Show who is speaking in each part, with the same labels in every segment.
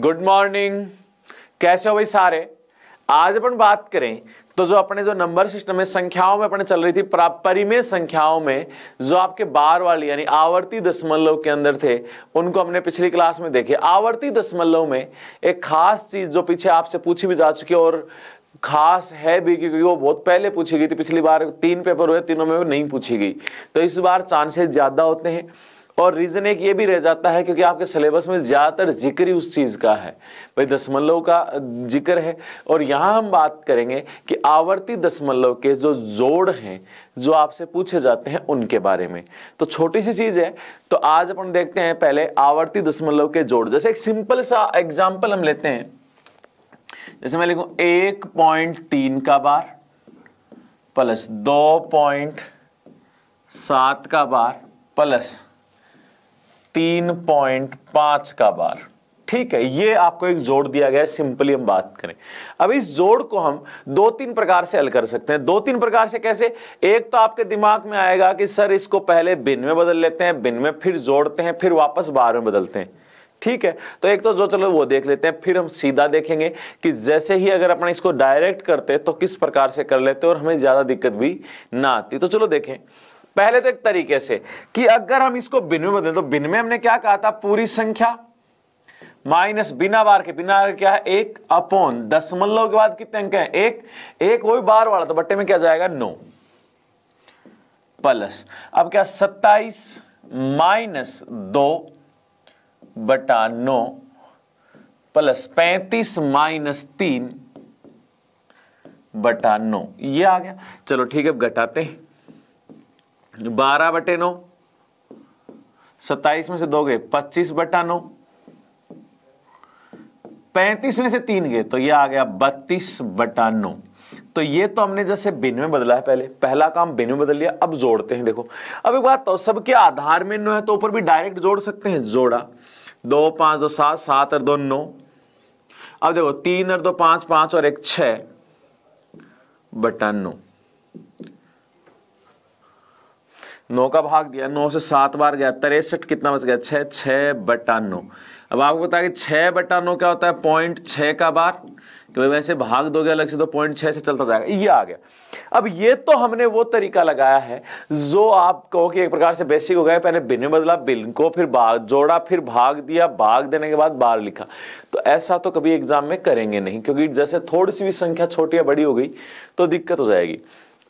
Speaker 1: good morning कैसे हो भाई सारे आज अपन बात करें तो जो अपने जो नंबर सिस्टम है संख्याओं में अपने चल रही थी परिमेय संख्याओं में जो आपके बार वाली यानी आवर्ती दशमलव के अंदर थे उनको हमने पिछली क्लास में देखे आवर्ती दशमलव में एक खास चीज जो पीछे आपसे पूछी भी जा चुकी है और खास है भी क्योंकि वो बहुत पहले पूछी गई थी पिछली बार तीन पेपर हुए तीनों में नहीं पूछी गई तो इस बार चांसेस ज्यादा होते हैं और रीज़न एक ये भी रह जाता है क्योंकि आपके सिलेबस में ज़्यादातर जिक्र ही उस चीज़ का है भाई दशमलव का जिक्र है और यहां हम बात करेंगे कि आवर्ती दशमलव के जो जोड़ हैं जो आपसे पूछे जाते हैं उनके बारे में तो छोटी सी चीज़ है तो आज अपन देखते हैं पहले आवर्ती दशमलव के जोड़ जैसे एक सिंपल सा एग्जाम्पल हम लेते हैं जैसे मैं लिखू एक पॉइंट तीन का बार प्लस दो पॉइंट सात का बार प्लस तीन पॉइंट पांच का बार ठीक है ये आपको एक जोड़ दिया गया है सिंपली हम बात करें अब इस जोड़ को हम दो तीन प्रकार से हल कर सकते हैं दो तीन प्रकार से कैसे एक तो आपके दिमाग में आएगा कि सर इसको पहले बिन में बदल लेते हैं बिन में फिर जोड़ते हैं फिर वापस बार में बदलते हैं ठीक है तो एक तो जो चलो वो देख लेते हैं फिर हम सीधा देखेंगे कि जैसे ही अगर अपने इसको डायरेक्ट करते तो किस प्रकार से कर लेते और हमें ज़्यादा दिक्कत भी ना आती तो चलो देखें पहले तो एक तरीके से कि अगर हम इसको बिन में बदले तो बिन में हमने क्या कहा था पूरी संख्या माइनस बिना बार के बिना क्या है एक अपोन दशमलव के बाद कितने अंक है एक एक वही बार वाला तो बट्टे में क्या जाएगा नो प्लस अब क्या सत्ताईस माइनस दो बटा नो प्लस पैंतीस माइनस तीन बटा नो ये आ गया चलो ठीक है घटाते हैं बारह बटे नौ सत्ताईस में से दो गए पच्चीस बटा नौ पैंतीस में से तीन गए तो ये आ गया बत्तीस बटा नौ तो ये तो हमने जैसे बिन में बदला है पहले पहला काम बिन में बदल लिया अब जोड़ते हैं देखो अब एक बात तो सबके आधार में नो है तो ऊपर भी डायरेक्ट जोड़ सकते हैं जोड़ा दो पांच दो सात सात और दो नौ अब देखो तीन और दो पांच पांच और एक छ बटा नौ नौ का भाग दिया नौ से सात बार गया तिरसठ कितना बच गया छः छः बटा नौ अब आपको बताया कि छः बटा नौ क्या होता है पॉइंट छः का बार क्योंकि वैसे भाग दोगे अलग से तो पॉइंट छः से चलता जाएगा ये आ गया अब ये तो हमने वो तरीका लगाया है जो आप कहो कि एक प्रकार से बेसिक हो गया पहले बिन बदला बिन को फिर भाग जोड़ा फिर भाग दिया भाग देने के बाद बार लिखा तो ऐसा तो कभी एग्जाम में करेंगे नहीं क्योंकि जैसे थोड़ी सी भी संख्या छोटी या बड़ी हो गई तो दिक्कत हो जाएगी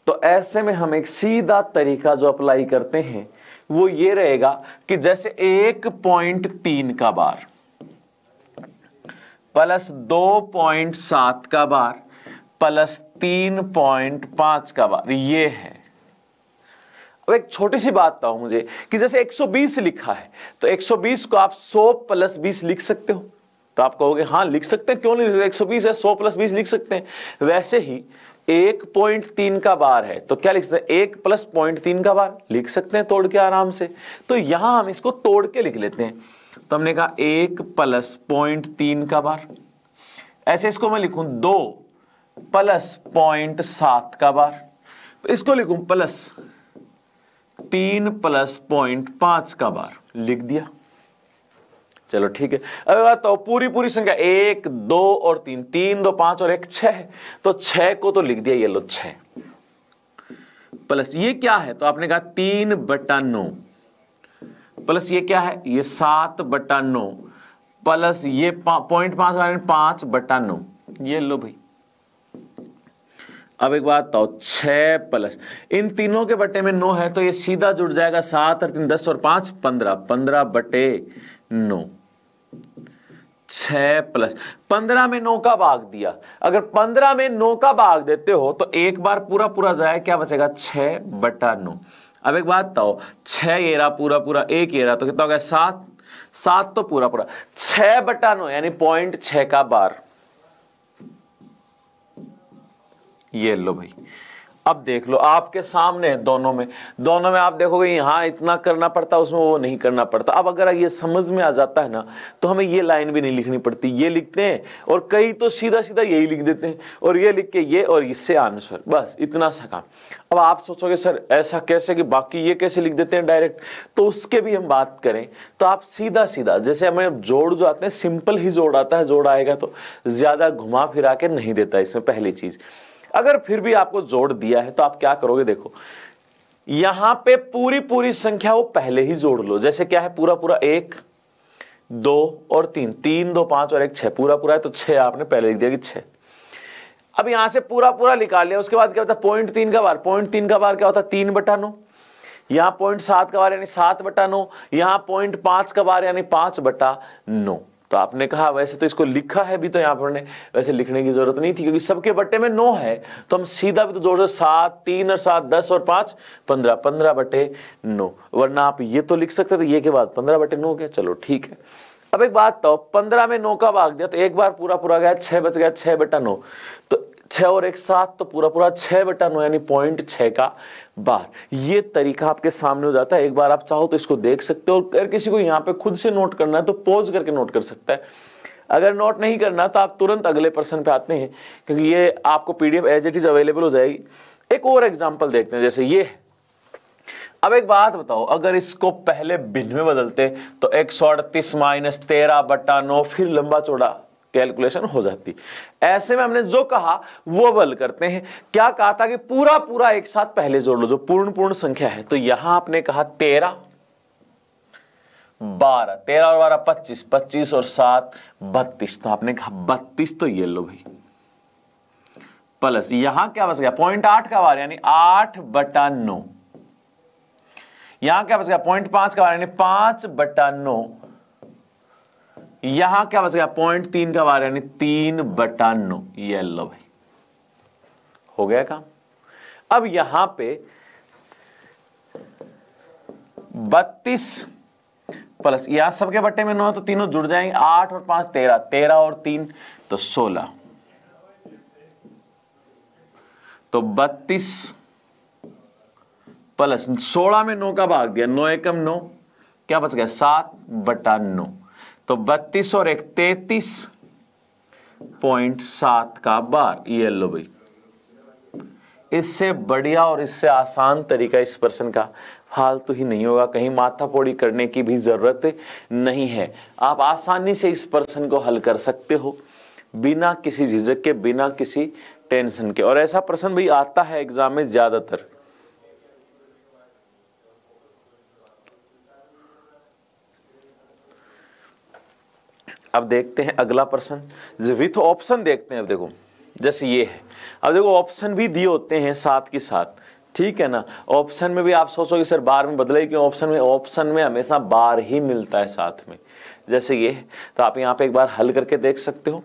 Speaker 1: तो ऐसे में हम एक सीधा तरीका जो अप्लाई करते हैं वो ये रहेगा कि जैसे एक पॉइंट तीन का बार प्लस दो पॉइंट सात का बार प्लस तीन पॉइंट पांच का बार ये है अब एक छोटी सी बात बताओ मुझे कि जैसे 120 लिखा है तो 120 को आप 100 प्लस बीस लिख सकते हो तो आप कहोगे हाँ लिख सकते हैं क्यों नहीं लिख सकते 120 है 100 प्लस बीस लिख सकते हैं वैसे ही एक पॉइंट तीन का बार है तो क्या लिख सकते हैं एक प्लस पॉइंट तीन का बार लिख सकते हैं तोड़ के आराम से तो यहां हम इसको तोड़ के लिख लेते हैं तो हमने कहा एक प्लस पॉइंट तीन का बार ऐसे इसको मैं लिखूं दो प्लस पॉइंट सात का बार तो इसको लिखूं प्लस तीन प्लस पॉइंट पांच का बार लिख दिया चलो ठीक है अब बात तो पूरी पूरी संख्या एक दो और तीन तीन दो पांच और एक छह तो छह को तो लिख दिया ये लो छ प्लस ये क्या है तो आपने कहा तीन बटा नौ प्लस ये क्या है ये सात बटा नौ प्लस ये पॉइंट पांच पांच बटा नौ ये लो भाई अब एक बात तो छ प्लस इन तीनों के बटे में नौ है तो ये सीधा जुड़ जाएगा सात और तीन दस और पांच पंद्रह पंद्रह बटे नौ छ प्लस पंद्रह में नौ का भाग दिया अगर पंद्रह में नौ का भाग देते हो तो एक बार पूरा पूरा जाए क्या बचेगा छ बटा नौ अब एक बात बताओ छह एरा पूरा पूरा एक एरा तो कितना हो गया सात सात तो पूरा पूरा छ बटा नौ यानी पॉइंट छ का बार ये लो भाई अब देख लो आपके सामने है दोनों में दोनों में आप देखोगे यहां इतना करना पड़ता उसमें वो नहीं करना पड़ता अब अगर ये समझ में आ जाता है ना तो हमें ये लाइन भी नहीं लिखनी पड़ती ये लिखते हैं और कई तो सीधा सीधा यही लिख देते हैं और ये लिख के ये और इससे आंसर बस इतना सा काम अब आप सोचोगे सर ऐसा कैसे कि बाकी ये कैसे लिख देते हैं डायरेक्ट तो उसके भी हम बात करें तो आप सीधा सीधा जैसे हमें जोड़ जो आते हैं सिंपल ही जोड़ आता है जोड़ आएगा तो ज़्यादा घुमा फिरा के नहीं देता इसमें पहली चीज़ अगर फिर भी आपको जोड़ दिया है तो आप क्या करोगे देखो यहां पे पूरी पूरी संख्या वो पहले ही जोड़ लो जैसे क्या है पूरा पूरा एक दो और तीन तीन दो पांच और एक छह पूरा पूरा है तो छह आपने पहले लिख दिया कि छह अब यहां से पूरा पूरा निकाल लिया उसके बाद क्या होता है पॉइंट तीन का बार पॉइंट तीन का बार क्या होता है तीन बटा नो यहां पॉइंट सात का बार यानी सात बटा नो यहां पॉइंट पांच का बार यानी पांच बटा नौ तो आपने कहा वैसे तो इसको लिखा है भी तो यहां पर ने वैसे लिखने की जरूरत नहीं थी क्योंकि सबके बट्टे में नौ है तो हम सीधा भी तो जोड़ सकते सात तीन और सात दस और पांच पंद्रह पंद्रह बटे नौ वरना आप ये तो लिख सकते थे ये के बाद पंद्रह बटे नौ हो गया चलो ठीक है अब एक बात तो पंद्रह में नौ का भाग दिया तो एक बार पूरा पूरा गया छह बच गया छह बटा नौ तो छः और एक सात तो पूरा पूरा छः बटा नौ यानी पॉइंट छः का बार ये तरीका आपके सामने हो जाता है एक बार आप चाहो तो इसको देख सकते हो और अगर किसी को यहाँ पे खुद से नोट करना है तो पॉज करके नोट कर सकता है अगर नोट नहीं करना तो आप तुरंत अगले पर्सन पे आते हैं क्योंकि ये आपको PDF as it is available हो जाएगी एक और एग्जाम्पल देखते हैं जैसे ये अब एक बात बताओ अगर इसको पहले बिन में बदलते तो एक सौ अड़तीस माइनस तेरह बटा नौ फिर लंबा चौड़ा कैलकुलेशन हो जाती ऐसे में हमने जो कहा वो बल करते हैं क्या कहा था कि पूरा पूरा एक साथ पहले जोड़ लो जो पूर्ण पूर्ण संख्या है तो यहां आपने कहा तेरह बारह तेरह और बारह पच्चीस पच्चीस और सात बत्तीस तो आपने कहा बत्तीस तो ये लो भाई प्लस यहां क्या बस गया पॉइंट आठ का बार यानी आठ बटा नौ यहां क्या बस गया पॉइंट पांच का बार यानी पांच बटा नौ यहां क्या बच गया पॉइंट तीन का बार यानी तीन बटा नौ ये लो भाई हो गया काम अब यहां पे बत्तीस प्लस यहां सबके बट्टे में नौ तो तीनों जुड़ जाएंगे आठ और पांच तेरह तेरह और तीन तो सोलह तो बत्तीस प्लस सोलह में नौ का भाग दिया नौ एकम नौ क्या बच गया सात बटा नौ तो बत्तीस और एक तैतीस पॉइंट सात का बार ये लो भाई इससे बढ़िया और इससे आसान तरीका इस प्रश्न का फालतू ही नहीं होगा कहीं माथा पोड़ी करने की भी ज़रूरत नहीं है आप आसानी से इस प्रश्न को हल कर सकते हो बिना किसी झिझक के बिना किसी टेंशन के और ऐसा प्रश्न भी आता है एग्जाम में ज़्यादातर अब देखते हैं अगला प्रश्न विथ ऑप्शन देखते हैं अब देखो जैसे ये है अब देखो ऑप्शन भी दिए होते हैं साथ के साथ ठीक है ना ऑप्शन में भी आप सोचोगे सर बार में बदले क्यों ऑप्शन में ऑप्शन में हमेशा बार ही मिलता है साथ में जैसे ये है तो आप यहाँ पे एक बार हल करके देख सकते हो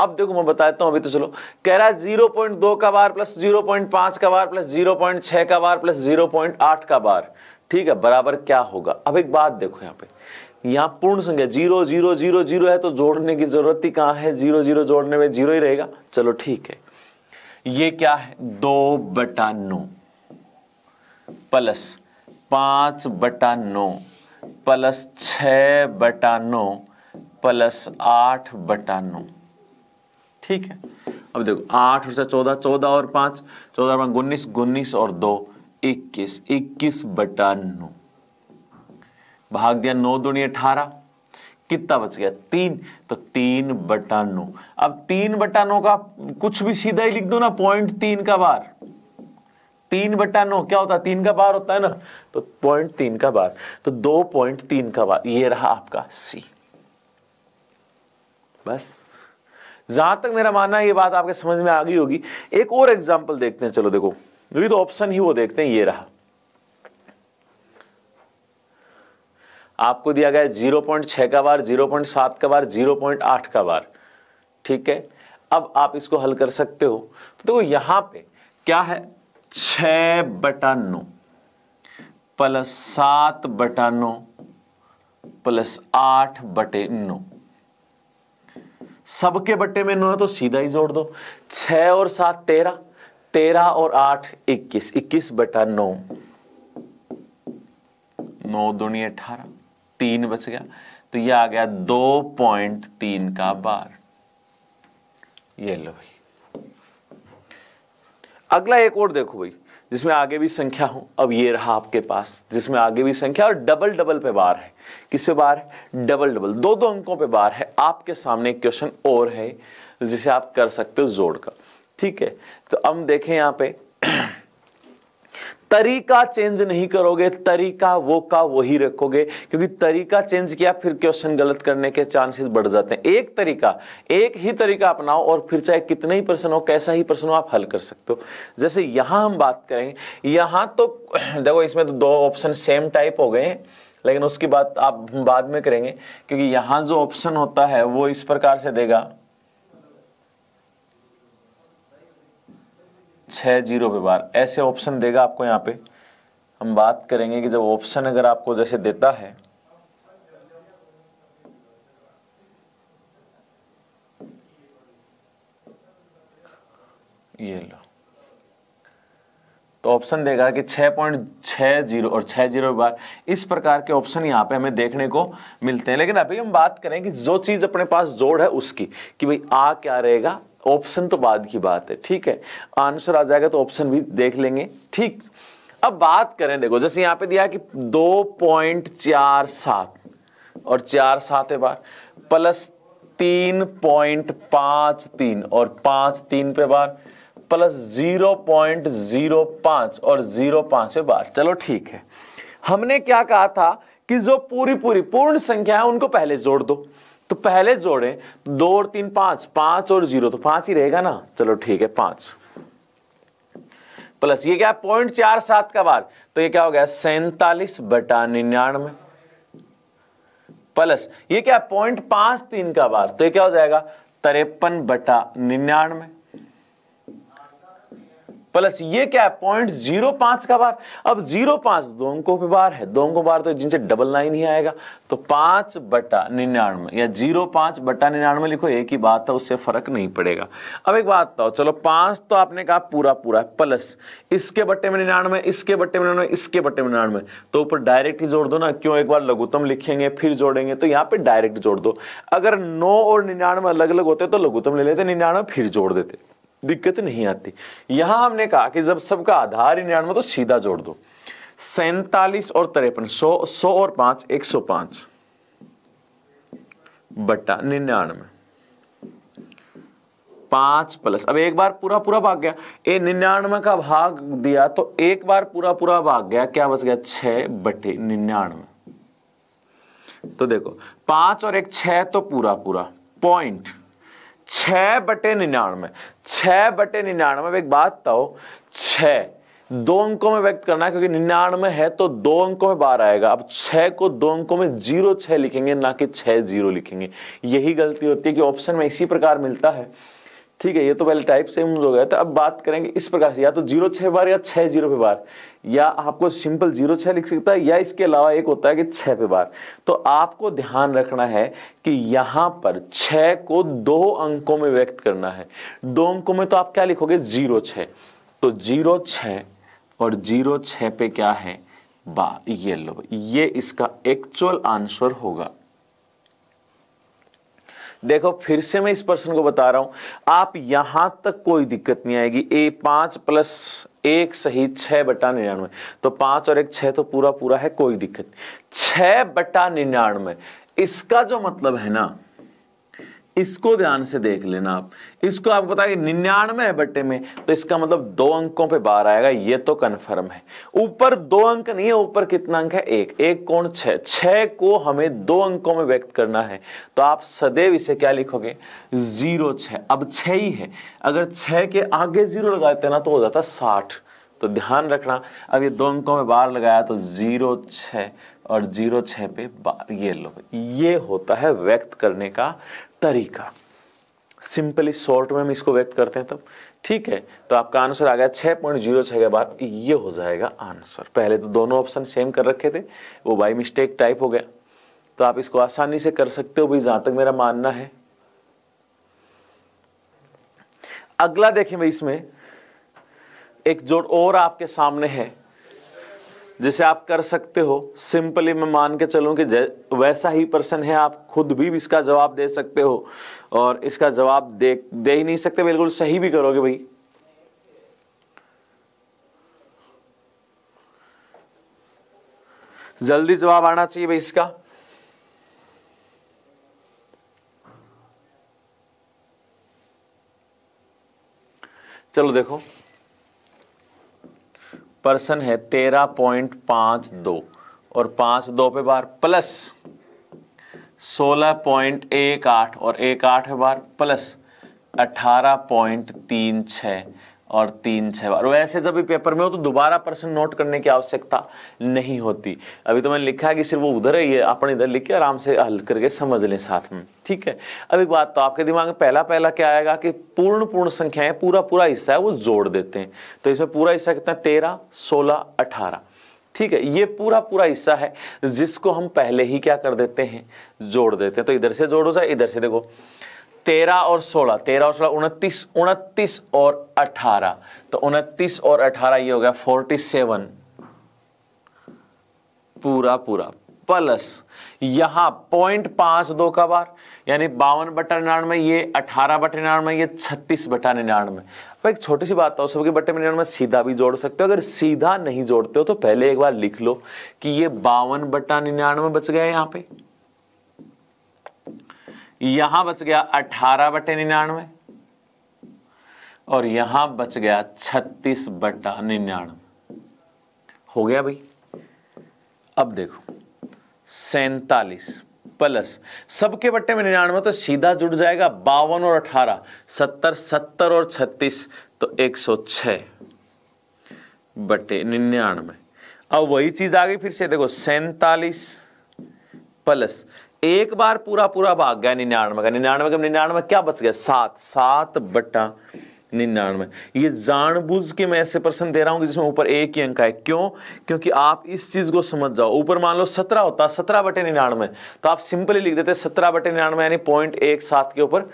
Speaker 1: अब देखो मैं बताता हूँ अभी तो चलो कह रहा है जीरो पॉइंट दो का बार प्लस जीरो पॉइंट पांच का बार प्लस जीरो पॉइंट छह का बार प्लस जीरो पॉइंट आठ का बार ठीक है बराबर क्या होगा अब एक बात देखो यहाँ पे यहाँ पूर्ण संख्या जीरो जीरो जीरो जीरो है तो जोड़ने की जरूरत ही कहाँ है जीरो जीरो जोड़ने में जीरो ही रहेगा चलो ठीक है ये क्या है दो बटा नौ प्लस पांच बटा नौ प्लस छ बटा नौ प्लस आठ बटा नौ ठीक है अब देखो आठ और चौदह चौदह और पांच चौदह उन्नीस उन्नीस और दो इक्कीस इक्कीस बटा नौ भाग दिया नौ दुनी अठारह कितना बच गया तीन तो तीन बटा नौ अब तीन बटा नौ का कुछ भी सीधा ही लिख दो ना पॉइंट तीन का बार तीन बटा नौ क्या होता है तीन का बार होता है ना तो पॉइंट तीन का बार तो दो पॉइंट तीन का बार ये रहा आपका सी बस जहां तक मेरा मानना है ये बात आपके समझ में आ गई होगी एक और एग्जाम्पल देखते हैं चलो देखो तो ऑप्शन ही वो देखते हैं ये रहा आपको दिया गया जीरो पॉइंट छः का बार जीरो पॉइंट सात का बार जीरो पॉइंट आठ का बार ठीक है अब आप इसको हल कर सकते हो तो देखो तो यहां पे क्या है छ बटा नौ प्लस सात बटा नौ प्लस आठ बटे नौ सबके बटे में नौ है तो सीधा ही जोड़ दो छ और सात तेरह तेरह और आठ इक्कीस इक्कीस बटा नौ नौ दुनिया अठारह तीन बच गया तो ये आ गया दो पॉइंट तीन का बार ये लो भाई अगला एक और देखो भाई जिसमें आगे भी संख्या हो अब ये रहा आपके पास जिसमें आगे भी संख्या और डबल डबल पे बार है किससे बार है डबल डबल दो दो अंकों पे बार है आपके सामने एक क्वेश्चन और है जिसे आप कर सकते हो जोड़कर ठीक है तो हम देखें यहां पे तरीका चेंज नहीं करोगे तरीका वो का वही रखोगे क्योंकि तरीका चेंज किया फिर क्वेश्चन गलत करने के चांसेस बढ़ जाते हैं एक तरीका एक ही तरीका अपनाओ और फिर चाहे कितने ही प्रश्न हो कैसा ही प्रश्न हो आप हल कर सकते हो जैसे यहां हम बात करेंगे यहां तो देखो इसमें तो दो ऑप्शन सेम टाइप हो गए हैं लेकिन उसकी बात आप बाद में करेंगे क्योंकि यहां जो ऑप्शन होता है वो इस प्रकार से देगा छः जीरो पे बार ऐसे ऑप्शन देगा आपको यहाँ पे हम बात करेंगे कि जब ऑप्शन अगर आपको जैसे देता है ये लो तो ऑप्शन देगा कि 6.60 पॉइंट जीरो और 60 जीरो बार इस प्रकार के ऑप्शन यहाँ पे हमें देखने को मिलते हैं लेकिन अभी हम बात करें कि जो चीज़ अपने पास जोड़ है उसकी कि भाई आ क्या रहेगा ऑप्शन तो बाद की बात है ठीक है आंसर आ जाएगा तो ऑप्शन भी देख लेंगे ठीक अब बात करें देखो जैसे यहां पे दिया कि दो पॉइंट चार सात और चार सात है बार प्लस तीन पॉइंट पांच तीन और पांच तीन पे बार प्लस जीरो पॉइंट जीरो पांच और जीरो पांच पे बार चलो ठीक है हमने क्या कहा था कि जो पूरी पूरी पूर्ण संख्या है उनको पहले जोड़ दो तो पहले जोड़ें दो और तीन पांच पांच और जीरो तो पांच ही रहेगा ना चलो ठीक है पांच प्लस ये क्या पॉइंट चार सात का बार तो ये क्या हो गया सैतालीस बटा निन्यानवे प्लस ये क्या पॉइंट पांच तीन का बार तो ये क्या हो जाएगा तिरपन बटा निन्यानवे प्लस ये क्या है पॉइंट जीरो पांच का बार अब जीरो पांच दो अंकों पे बार है दो अंकों बार तो जिनसे डबल नाइन ही आएगा तो पांच बटा निन्यानवे या जीरो पांच बटा निन्यानवे लिखो एक ही बात है उससे फर्क नहीं पड़ेगा अब एक बात बताओ चलो पांच तो आपने कहा पूरा पूरा है प्लस इसके बट्टे में निन्यानवे इसके बट्टे में निन्यानवे इसके बट्टे में निन्यानवे तो ऊपर डायरेक्ट ही जोड़ दो ना क्यों एक बार लघुतम लिखेंगे फिर जोड़ेंगे तो यहाँ पे डायरेक्ट जोड़ दो अगर नौ और निन्यानवे अलग अलग होते तो लघुतम ले लेते निन्यानवे फिर जोड़ देते दिक्कत नहीं आती यहां हमने कहा कि जब सबका आधार ही निन्यानवे तो सीधा जोड़ दो सैतालीस और तिरपन सौ सौ और पांच एक सौ पांच बट्टा निन्यानवे पांच प्लस अब एक बार पूरा पूरा भाग गया ए निन्यानवे का भाग दिया तो एक बार पूरा पूरा भाग गया क्या बच गया छ बटे निन्यानवे तो देखो पांच और एक छह तो पूरा पूरा पॉइंट छ बटे निन्यानवे छह बटे निन्यानवे एक बात बताओ छ दो अंकों में व्यक्त करना है क्योंकि निन्यानवे है तो दो अंकों में बार आएगा अब छह को दो अंकों में जीरो छह लिखेंगे ना कि छह जीरो लिखेंगे यही गलती होती है कि ऑप्शन में इसी प्रकार मिलता है ठीक है ये तो पहले टाइप सेम हो गया तो अब बात करेंगे इस प्रकार से या तो जीरो छह बार या छह जीरो पे बार या आपको सिंपल जीरो छह लिख सकता है या इसके अलावा एक होता है कि छह पे बार तो आपको ध्यान रखना है कि यहां पर छ को दो अंकों में व्यक्त करना है दो अंकों में तो आप क्या लिखोगे जीरो छ तो जीरो छ और जीरो छ पे क्या है बार ये लो ये इसका एक्चुअल आंसर होगा देखो फिर से मैं इस प्रश्न को बता रहा हूं आप यहां तक कोई दिक्कत नहीं आएगी ए पांच प्लस एक सही छह बटा निन्यानवे तो पांच और एक छह तो पूरा पूरा है कोई दिक्कत छह बटा निन्यानवे इसका जो मतलब है ना इसको ध्यान से देख लेना आप इसको आपको पता है निन्यानवे है बट्टे में तो इसका मतलब दो अंकों पे बार आएगा ये तो कन्फर्म है ऊपर दो अंक नहीं है ऊपर कितना अंक है एक एक कोण छः को हमें दो अंकों में व्यक्त करना है तो आप सदैव इसे क्या लिखोगे जीरो छ अब छ ही है अगर छह के आगे जीरो लगाते ना तो हो जाता साठ तो ध्यान रखना अब ये दो अंकों में बार लगाया तो जीरो छ और जीरो छ पे बार ये लो ये होता है व्यक्त करने का तरीका सिंपली शॉर्ट में हम इसको व्यक्त करते हैं तब ठीक है तो आपका आंसर आ गया छः पॉइंट जीरो छः के बाद ये हो जाएगा आंसर पहले तो दोनों ऑप्शन सेम कर रखे थे वो बाई मिस्टेक टाइप हो गया तो आप इसको आसानी से कर सकते हो भाई जहां तक मेरा मानना है अगला देखें भाई इसमें एक जोड़ और आपके सामने है जिसे आप कर सकते हो सिंपली मैं मान के चलूं कि वैसा ही पर्सन है आप खुद भी इसका जवाब दे सकते हो और इसका जवाब दे दे ही नहीं सकते बिल्कुल सही भी करोगे भाई जल्दी जवाब आना चाहिए भाई इसका चलो देखो पर्सन है तेरह पॉइंट पांच दो और पांच दो पे बार प्लस सोलह पॉइंट एक आठ और एक आठ पे बार प्लस अठारह पॉइंट तीन छ और तीन छः बार वैसे जब भी पेपर में हो तो दोबारा प्रश्न नोट करने की आवश्यकता नहीं होती अभी तो मैंने लिखा है कि सिर्फ वो उधर है ये इधर लिख के आराम से हल करके समझ लें साथ में ठीक है अब एक बात तो आपके दिमाग में पहला पहला क्या आएगा कि पूर्ण पूर्ण संख्याएं पूरा पूरा हिस्सा है वो जोड़ देते हैं तो इसमें पूरा हिस्सा कितना तेरह सोलह अठारह ठीक है ये पूरा पूरा हिस्सा है जिसको हम पहले ही क्या कर देते हैं जोड़ देते हैं तो इधर से जोड़ो जाए इधर से देखो तेरह और सोलह तेरह और सोलह उनतीस उनतीस और अठारह तो उनतीस और अठारह ये हो गया फोर्टी सेवन पूरा पूरा प्लस यहां पॉइंट पांच दो का बार यानी बावन बटा निन्यानवे ये अठारह बटे निन्यानवे ये छत्तीस बटा निन्यानवे एक छोटी सी बात सबके बटे में निन्यानवे सीधा भी जोड़ सकते हो अगर सीधा नहीं जोड़ते हो तो पहले एक बार लिख लो कि ये बावन बटा निन्यानवे बच गया यहां पे यहां बच गया अठारह बटे निन्यानवे और यहां बच गया छत्तीस बटा निन्यानवे हो गया भाई अब देखो सैतालीस प्लस सबके बट्टे में निन्यानवे तो सीधा जुड़ जाएगा बावन और अठारह सत्तर सत्तर और छत्तीस तो एक सौ छ बटे निन्यानवे अब वही चीज आ गई फिर से देखो सैतालीस प्लस एक बार पूरा पूरा भाग गया निन्यानवे का निन्यानवे का निन्यानवे क्या बच गया सात सात बटा निन्यानवे ये जानबूझ के मैं ऐसे प्रश्न दे रहा हूं जिसमें ऊपर एक ही अंक है क्यों क्योंकि आप इस चीज़ को समझ जाओ ऊपर मान लो सत्रह होता सत्रह बटे निन्यानवे तो आप सिंपली लिख देते सत्रह बटे निन्यानवे यानी पॉइंट एक सात के ऊपर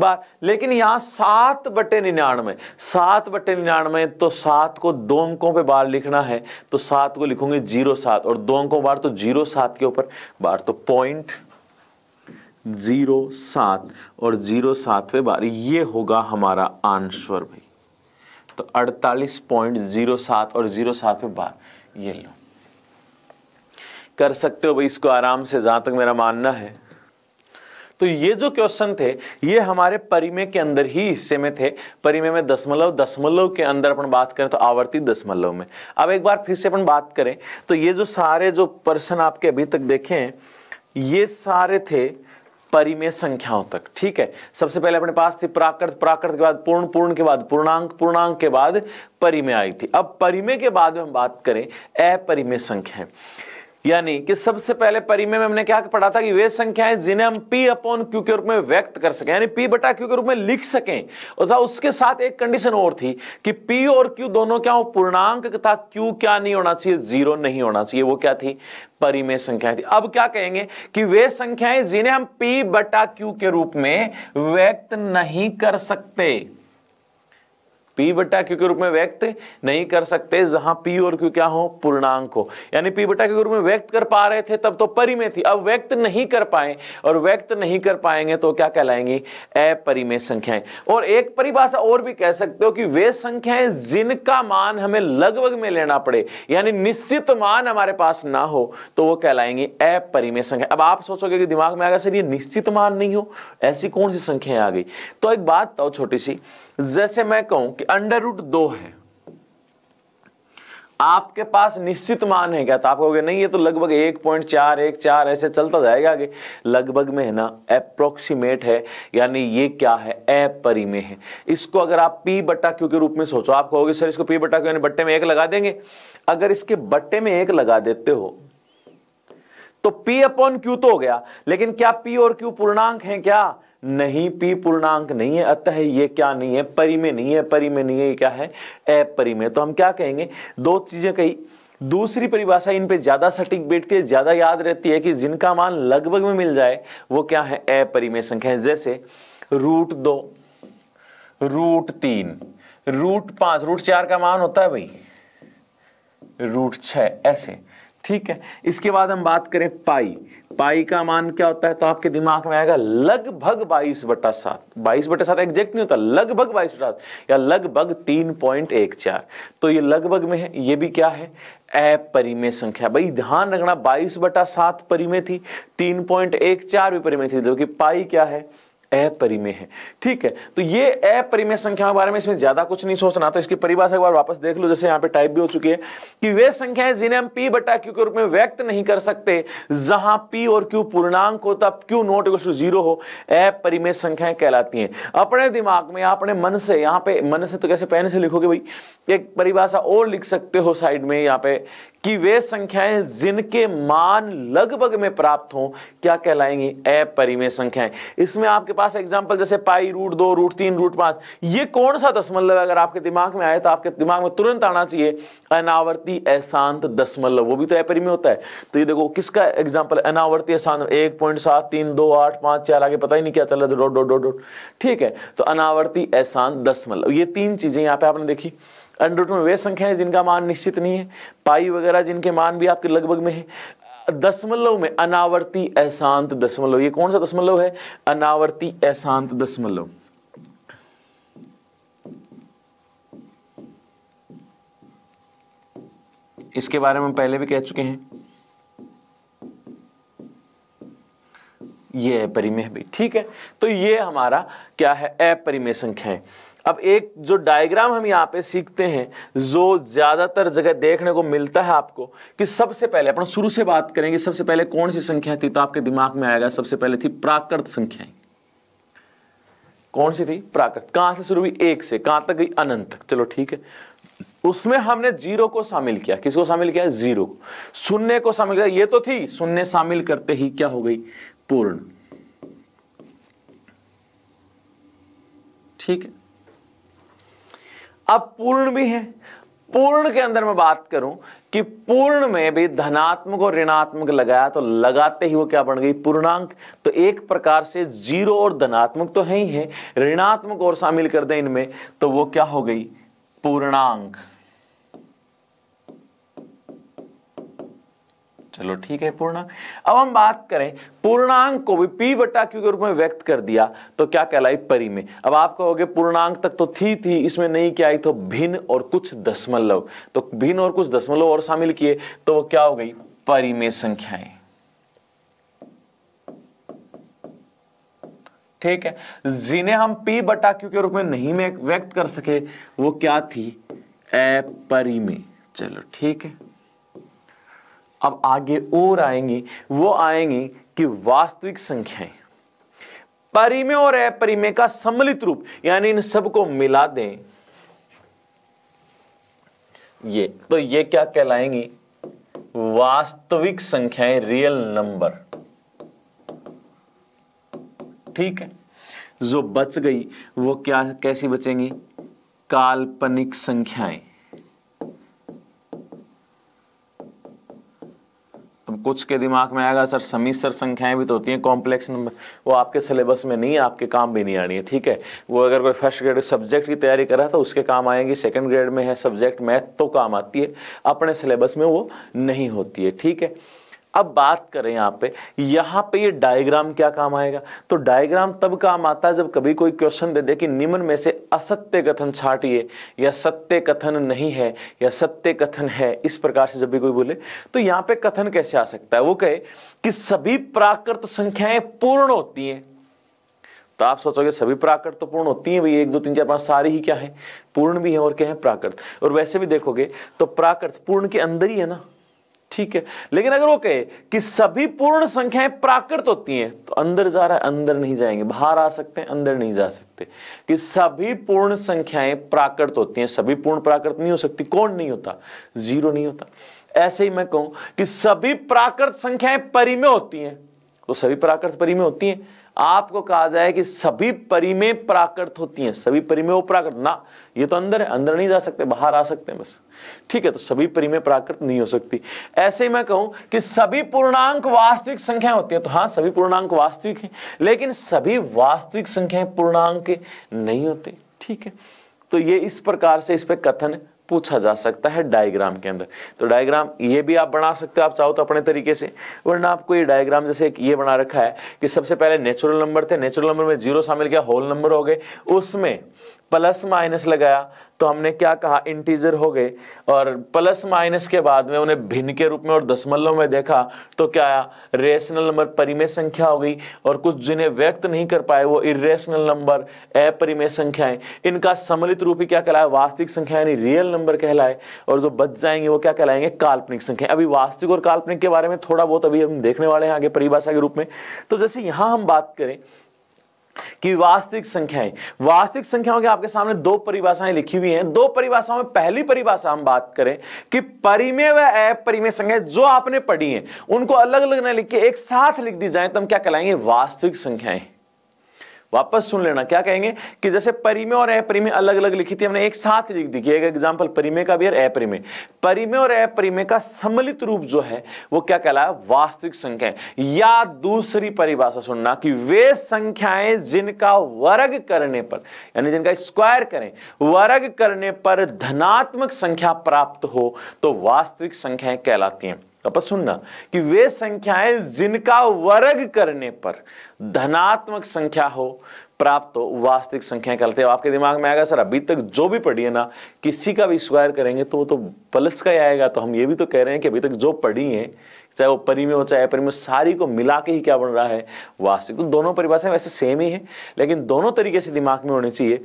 Speaker 1: बार लेकिन यहां सात बटे निन्यानवे सात बटे निन्यानवे तो सात को दो अंकों पे बार लिखना है तो सात को लिखोगे जीरो सात और दो अंकों बार तो जीरो सात के ऊपर बार तो पॉइंट जीरो सात और जीरो सातवे बार ये होगा हमारा आंसर भाई तो अड़तालीस पॉइंट जीरो सात और जीरो सात बार ये लो कर सकते हो भाई इसको आराम से जहां तक मेरा मानना है तो ये जो क्वेश्चन थे ये हमारे परिमेय के अंदर ही हिस्से में थे परिमेय में दशमलव दशमलव के अंदर अपन बात करें तो आवर्ती दशमलव में अब एक बार फिर से अपन बात करें तो ये जो सारे जो प्रश्न आपके अभी तक देखे हैं ये सारे थे परिमेय संख्याओं तक ठीक है सबसे पहले अपने पास थी प्राकृत प्राकृत के बाद पूर्ण पूर्ण के बाद पूर्णांक पूर्णांक के बाद परिमेय आई थी अब परिमेय के बाद में हम बात करें अपरिमेय संख्या यानी कि सबसे पहले परिमेय में हमने क्या पढ़ा था कि वे संख्याएं जिन्हें हम p अपॉन q के रूप में व्यक्त कर सकें यानी p बटा q के रूप में लिख सकें तथा उसके साथ एक कंडीशन और थी कि p और q दोनों क्या हो पूर्णांक तथा q क्या नहीं होना चाहिए जीरो नहीं होना चाहिए वो क्या थी परिमेय संख्याएं थी अब क्या कहेंगे कि वे संख्याएं जिन्हें हम पी बटा क्यू के रूप में व्यक्त नहीं कर सकते पी बटा क्यू के रूप में व्यक्त नहीं कर सकते जहां पी और क्यू क्या हो पूर्णांक हो यानी पी बटा क्यू के रूप में व्यक्त कर पा रहे थे तब तो परिमेय थी अब व्यक्त नहीं कर पाए और व्यक्त नहीं कर पाएंगे तो क्या कहलाएंगी अपरिमेय संख्याएं और एक परिभाषा और भी कह सकते हो कि वे संख्याएं जिनका मान हमें लगभग में लेना पड़े यानी निश्चित मान हमारे पास ना हो तो वो कहलाएंगी अपरिमेय संख्या अब आप सोचोगे कि दिमाग में आगे सर ये निश्चित मान नहीं हो ऐसी कौन सी संख्याएं आ गई तो एक बात तो छोटी सी जैसे मैं कहूं कि अंडर रूट दो है आपके पास निश्चित मान है क्या तो आप कहोगे नहीं ये तो लगभग एक पॉइंट चार एक चार ऐसे चलता जाएगा आगे लगभग में है ना अप्रोक्सीमेट है यानी ये क्या है अपरिमेय है इसको अगर आप पी बट्टा क्यू के रूप में सोचो आप कहोगे सर इसको पी बट्टा क्यू यानी बट्टे में एक लगा देंगे अगर इसके बट्टे में एक लगा देते हो तो पी अपॉन क्यू तो हो गया लेकिन क्या पी और क्यू पूर्णांक है क्या नहीं पी पूर्णांक नहीं है अतः ये क्या नहीं है परी में नहीं है परी में नहीं है ये क्या है अपरी में तो हम क्या कहेंगे दो चीजें कही दूसरी परिभाषा इन पे ज्यादा सटीक बैठती है ज्यादा याद रहती है कि जिनका मान लगभग में मिल जाए वो क्या है अपरिमेय संख्या है जैसे रूट दो रूट तीन रूट पांच रूट चार का मान होता है भाई रूट छ ऐसे ठीक है इसके बाद हम बात करें पाई पाई का मान क्या होता है तो आपके दिमाग में आएगा लगभग बाईस बटा सात बाईस बटा सात एग्जैक्ट नहीं होता लगभग बाईस बटा या लगभग तीन पॉइंट एक चार तो ये लगभग में है ये भी क्या है अपरिमेय संख्या भाई ध्यान रखना 22 बटा सात परिमेय थी 3.14 पॉइंट एक चार भी परिमेय थी जबकि पाई क्या है अपरिमेय है ठीक है तो ये अपरिमेय संख्या के बारे में इसमें ज्यादा कुछ नहीं सोचना तो इसकी परिभाषा एक बार वापस देख लो जैसे यहाँ पे टाइप भी हो चुकी है कि वे संख्याएं जिन्हें हम पी बटा क्यू के रूप में व्यक्त नहीं कर सकते जहां पी और क्यू पूर्णांक हो तब क्यू नोट इक्वल जीरो हो अपरिमेय संख्याएं कहलाती है अपने दिमाग में अपने मन से यहाँ पे मन से तो कैसे पेन से लिखोगे भाई एक परिभाषा और लिख सकते हो साइड में यहाँ पे कि वे संख्याएं जिनके मान लगभग में प्राप्त हों क्या कहलाएंगी अपरिमेय संख्याएं इसमें आपके पास एग्जाम्पल जैसे पाई रूट दो रूट तीन रूट पांच ये कौन सा दशमलव अगर आपके दिमाग में आए तो आपके दिमाग में तुरंत आना चाहिए अनावर्ती अशांत दशमलव वो भी तो अपरिमेय होता है तो ये देखो किसका एग्जाम्पल अनावर्ती अशांत एक पॉइंट सात तीन दो आठ पांच चार आगे पता ही नहीं क्या चल रहा था डोट डॉट डॉट ठीक है तो अनावर्ती अशांत दशमलव ये तीन चीजें यहाँ पे आपने देखी अंडर रूट में वे है जिनका मान निश्चित नहीं है पाई वगैरह जिनके मान भी आपके लगभग में है दशमलव में अनावर्ती अशांत दशमलव ये कौन सा दशमलव है अनावर्ती अशांत दशमलव इसके बारे में पहले भी कह चुके हैं ये अपरिमेय भी ठीक है तो ये हमारा क्या है अपरिमेय संख्याएं अब एक जो डायग्राम हम यहाँ पे सीखते हैं जो ज़्यादातर जगह देखने को मिलता है आपको कि सबसे पहले अपन शुरू से बात करेंगे सबसे पहले कौन सी संख्या थी तो आपके दिमाग में आएगा सबसे पहले थी प्राकृत संख्याएं कौन सी थी प्राकृत कहां से शुरू हुई एक से कहां तक गई अनंत तक चलो ठीक है उसमें हमने जीरो को शामिल किया किसको शामिल किया जीरो को शून्य को शामिल किया ये तो थी शून्य शामिल करते ही क्या हो गई पूर्ण ठीक है अब पूर्ण भी है पूर्ण के अंदर मैं बात करूं कि पूर्ण में भी धनात्मक और ऋणात्मक लगाया तो लगाते ही वो क्या बन गई पूर्णांक तो एक प्रकार से जीरो और धनात्मक तो है ही है ऋणात्मक और शामिल कर दें इनमें तो वो क्या हो गई पूर्णांक चलो ठीक है पूर्णांक अब हम बात करें पूर्णांक को भी पी बटा क्यू के रूप में व्यक्त कर दिया तो क्या कहलाई परी में अब आप कहोगे पूर्णांक तक तो थी थी इसमें नहीं क्या आई तो भिन्न और कुछ दशमलव तो भिन्न और कुछ दशमलव और शामिल किए तो वो क्या हो गई परिमेय संख्याएं ठीक है जिन्हें हम पी बटा क्यू के रूप में नहीं व्यक्त कर सके वो क्या थी अपरिमेय चलो ठीक है अब आगे और आएंगी वो आएंगी कि वास्तविक संख्याएं परिमेय और अपरिमेय का सम्मिलित रूप यानी इन सबको मिला दें ये तो ये क्या कहलाएंगी वास्तविक संख्याएं रियल नंबर ठीक है जो बच गई वो क्या कैसी बचेंगी काल्पनिक संख्याएं कुछ के दिमाग में आएगा सर समीसर सर संख्याएं भी तो होती हैं कॉम्प्लेक्स नंबर वो आपके सिलेबस में नहीं है आपके काम भी नहीं आनी है ठीक है वो अगर कोई फर्स्ट ग्रेड सब्जेक्ट की तैयारी कर रहा तो उसके काम आएंगी सेकेंड ग्रेड में है सब्जेक्ट मैथ तो काम आती है अपने सिलेबस में वो नहीं होती है ठीक है अब बात करें यहां पे यहां पे ये डायग्राम क्या काम आएगा तो डायग्राम तब काम आता है जब कभी कोई क्वेश्चन दे दे कि निम्न में से असत्य कथन छाटिए या सत्य कथन नहीं है या सत्य कथन है इस प्रकार से जब भी कोई बोले तो यहां पे कथन कैसे आ सकता है वो कहे कि सभी प्राकृत संख्याएं पूर्ण होती हैं तो आप सोचोगे सभी प्राकृत तो पूर्ण होती हैं भाई एक दो तीन चार पांच सारी ही क्या है पूर्ण भी है और क्या है प्राकृत और वैसे भी देखोगे तो प्राकृत पूर्ण के अंदर ही है ना ठीक है लेकिन अगर वो कहे कि सभी पूर्ण संख्याएं प्राकृत होती हैं तो अंदर जा रहा है अंदर नहीं जाएंगे बाहर आ सकते हैं अंदर नहीं जा सकते कि सभी पूर्ण संख्याएं प्राकृत होती हैं सभी पूर्ण प्राकृत नहीं हो सकती कौन नहीं होता जीरो नहीं होता ऐसे ही मैं कहूं कि सभी प्राकृत संख्याएं परिमय में होती हैं तो सभी प्राकृत परिमय में होती हैं आपको कहा जाए कि सभी परिमेय प्राकृत होती हैं सभी परिमेय प्राकृत ना ये तो अंदर है अंदर नहीं जा सकते बाहर आ सकते हैं बस ठीक है तो सभी परिमेय प्राकृत नहीं हो सकती ऐसे ही मैं कहूं कि सभी पूर्णांक वास्तविक संख्या होती है तो हाँ सभी पूर्णांक वास्तविक हैं लेकिन सभी वास्तविक संख्याएं पूर्णांक नहीं होते ठीक है तो ये इस प्रकार से इस पर कथन पूछा जा सकता है डायग्राम के अंदर तो डायग्राम ये भी आप बना सकते हो आप चाहो तो अपने तरीके से वरना आपको ये डायग्राम जैसे एक ये बना रखा है कि सबसे पहले नेचुरल नंबर थे नेचुरल नंबर में जीरो शामिल किया होल नंबर हो गए उसमें प्लस माइनस लगाया तो हमने क्या कहा इंटीजर हो गए और प्लस माइनस के बाद में उन्हें भिन्न के रूप में और दशमलव में देखा तो क्या आया रेशनल नंबर परिमेय संख्या हो गई और कुछ जिन्हें व्यक्त नहीं कर पाए वो इरेशनल नंबर अपरिमेय संख्याएं इनका सम्मिलित रूप ही क्या कहलाए वास्तविक संख्या यानी रियल नंबर कहलाए और जो बच जाएंगे वो क्या कहलाएंगे काल्पनिक संख्या अभी वास्तविक और काल्पनिक के बारे में थोड़ा बहुत अभी हम देखने वाले हैं आगे परिभाषा के रूप में तो जैसे यहाँ हम बात करें कि वास्तविक संख्याएं वास्तविक संख्याओं के आपके सामने दो परिभाषाएं लिखी हुई हैं दो परिभाषाओं में पहली परिभाषा हम बात करें कि परिमेय व अपरिमेय संख्या जो आपने पढ़ी हैं उनको अलग अलग न लिख के एक साथ लिख दी जाए तो हम क्या कहलाएंगे वास्तविक संख्याएं वापस सुन लेना क्या कहेंगे कि जैसे परिमे और अप्रिमे अलग अलग लिखी थी हमने एक साथ लिख दी कि एक एग्जाम्पल परिमे का भी और अप्रिमे परिमे और अप्रिमे का सम्मिलित रूप जो है वो क्या कहलाया वास्तविक संख्या या दूसरी परिभाषा सुनना कि वे संख्याएं जिनका वर्ग करने पर यानी जिनका स्क्वायर करें वर्ग करने पर धनात्मक संख्या प्राप्त हो तो वास्तविक संख्याएं कहलाती हैं अब सुनना कि वे संख्याएं जिनका वर्ग करने पर धनात्मक संख्या हो प्राप्त हो वास्तविक संख्या कहते हैं आपके दिमाग में आएगा सर अभी तक जो भी पढ़ी है ना किसी का भी स्क्वायर करेंगे तो वो तो प्लस का ही आएगा तो हम ये भी तो कह रहे हैं कि अभी तक जो पढ़ी है चाहे वो परी में हो चाहे अपरी में सारी को मिला के ही क्या बन रहा है वास्तविक तो दोनों परिभाषाएं वैसे सेम ही है लेकिन दोनों तरीके से दिमाग में होनी चाहिए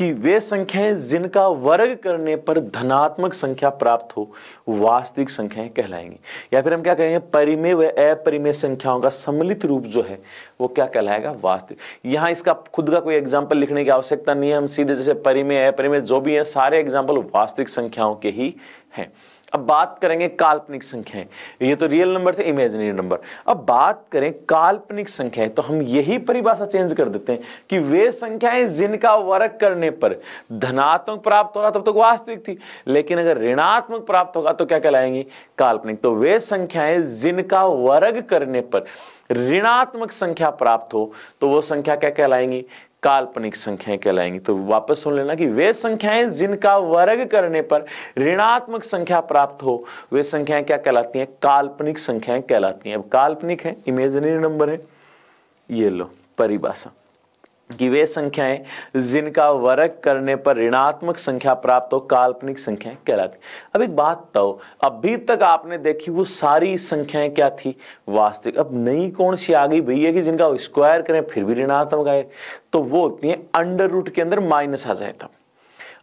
Speaker 1: कि वे संख्याएं जिनका वर्ग करने पर धनात्मक संख्या प्राप्त हो वास्तविक संख्याएं कहलाएंगी या फिर हम क्या कहेंगे परिमेय व अपरिमेय संख्याओं का सम्मिलित रूप जो है वो क्या कहलाएगा वास्तविक यहां इसका खुद का कोई एग्जाम्पल लिखने की आवश्यकता नहीं है हम सीधे जैसे परिमेय अपरिमेय जो भी है सारे एग्जाम्पल वास्तविक संख्याओं के ही हैं अब बात करेंगे काल्पनिक संख्याएं ये तो रियल नंबर थे इमेजिनरी नंबर अब बात करें काल्पनिक संख्याएं तो हम यही परिभाषा चेंज कर देते हैं कि वे संख्याएं जिनका वर्ग करने पर धनात्मक प्राप्त हो रहा तब तक तो वास्तविक थी लेकिन अगर ऋणात्मक प्राप्त होगा तो क्या कहलाएंगी काल्पनिक तो वे संख्याएं जिनका वर्ग करने पर ऋणात्मक संख्या प्राप्त हो तो वो संख्या क्या कहलाएंगी काल्पनिक संख्याएं कहलाएंगी तो वापस सुन लेना कि वे संख्याएं जिनका वर्ग करने पर ऋणात्मक संख्या प्राप्त हो वे संख्याएं क्या कहलाती हैं काल्पनिक संख्याएं कहलाती हैं अब काल्पनिक है इमेजनरी नंबर है ये लो परिभाषा कि वे संख्याएं जिनका वर्ग करने पर ऋणात्मक संख्या प्राप्त हो काल्पनिक संख्याएं कहलाती अब एक बात बताओ अभी तक आपने देखी वो सारी संख्याएं क्या थी वास्तविक अब नई कौन सी आ गई भैया कि जिनका स्क्वायर करें फिर भी ऋणात्मक आए तो वो होती है अंडर रूट के अंदर माइनस आ जाएगा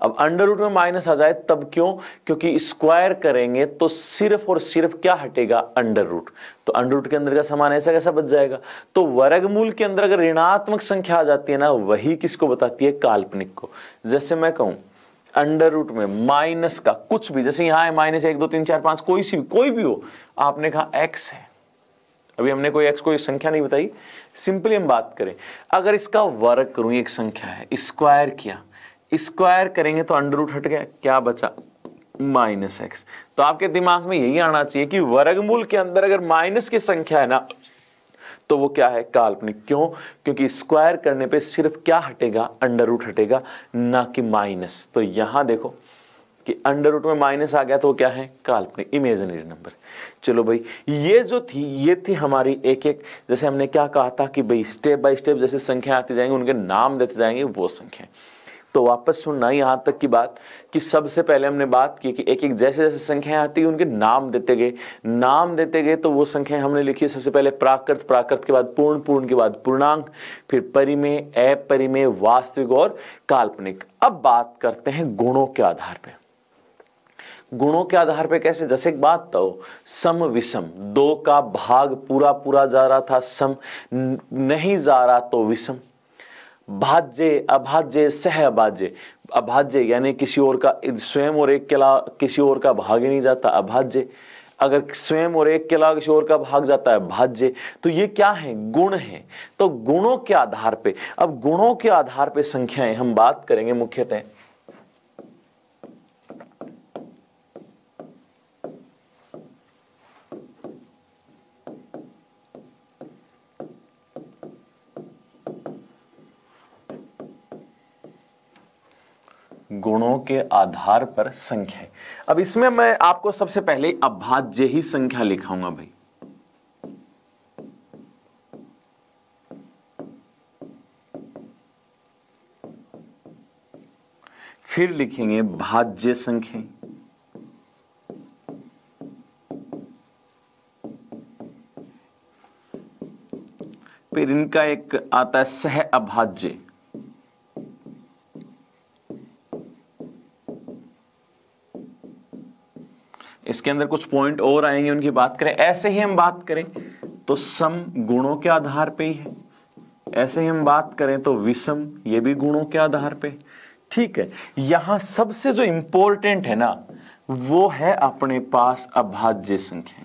Speaker 1: अब अंडर रूट में माइनस आ जाए तब क्यों क्योंकि स्क्वायर करेंगे तो सिर्फ और सिर्फ क्या हटेगा अंडर रूट तो अंडर रूट के अंदर का सामान ऐसा कैसा बच जाएगा तो वर्गमूल के अंदर अगर ऋणात्मक संख्या आ जाती है ना वही किसको बताती है काल्पनिक को जैसे मैं कहूं अंडर रूट में माइनस का कुछ भी जैसे यहां है माइनस एक दो तीन चार पांच कोई सी कोई भी हो आपने कहा एक्स है अभी हमने कोई एक्स कोई संख्या नहीं बताई सिंपली हम बात करें अगर इसका वर्ग करूं एक संख्या है स्क्वायर किया स्क्वायर करेंगे तो अंडर रूट हट गया क्या बचा माइनस एक्स तो आपके दिमाग में यही आना चाहिए कि वर्गमूल के अंदर अगर माइनस की संख्या है ना तो वो क्या है काल्पनिक क्यों क्योंकि स्क्वायर करने पे सिर्फ क्या हटेगा अंडर रूट हटेगा ना कि माइनस तो यहां देखो कि अंडर रूट में माइनस आ गया तो वो क्या है काल्पनिक इमेजनरी नंबर चलो भाई ये जो थी ये थी हमारी एक एक जैसे हमने क्या कहा था कि भाई स्टेप बाय स्टेप जैसे संख्या आती जाएंगी उनके नाम देते जाएंगे वो संख्या तो वापस सुनना यहाँ तक की बात कि सबसे पहले हमने बात की कि एक एक जैसे जैसे संख्याएं आती है उनके नाम देते गए नाम देते गए तो वो संख्याएं हमने लिखी सबसे पहले प्राकृत प्राकृत के बाद पूर्ण पूर्ण के बाद पूर्णांक फिर परिमेय अपरिमेय वास्तविक और काल्पनिक अब बात करते हैं गुणों के आधार पर गुणों के आधार पर कैसे जैसे एक बात तो सम विषम दो का भाग पूरा पूरा जा रहा था सम नहीं जा रहा तो विषम भाज्य अभाज्य सह अभाज्य अभाज्य यानी किसी और का स्वयं और एक किला किसी और का भाग ही नहीं जाता अभाज्य अगर स्वयं और एक किला किसी और का भाग जाता है भाज्य तो ये क्या है गुण है तो गुणों के आधार पे अब गुणों के आधार पे संख्याएं हम बात करेंगे मुख्यतः गुणों के आधार पर संख्या अब इसमें मैं आपको सबसे पहले अभाज्य ही संख्या लिखाऊंगा भाई फिर लिखेंगे भाज्य संख्या फिर इनका एक आता है सह अभाज्य इसके अंदर कुछ पॉइंट और आएंगे उनकी बात करें ऐसे ही हम बात करें तो सम गुणों के आधार पे ही है ऐसे ही हम बात करें तो विषम ये भी गुणों के आधार पे ठीक है यहां सबसे जो इंपॉर्टेंट है ना वो है अपने पास अभाज्य संख्या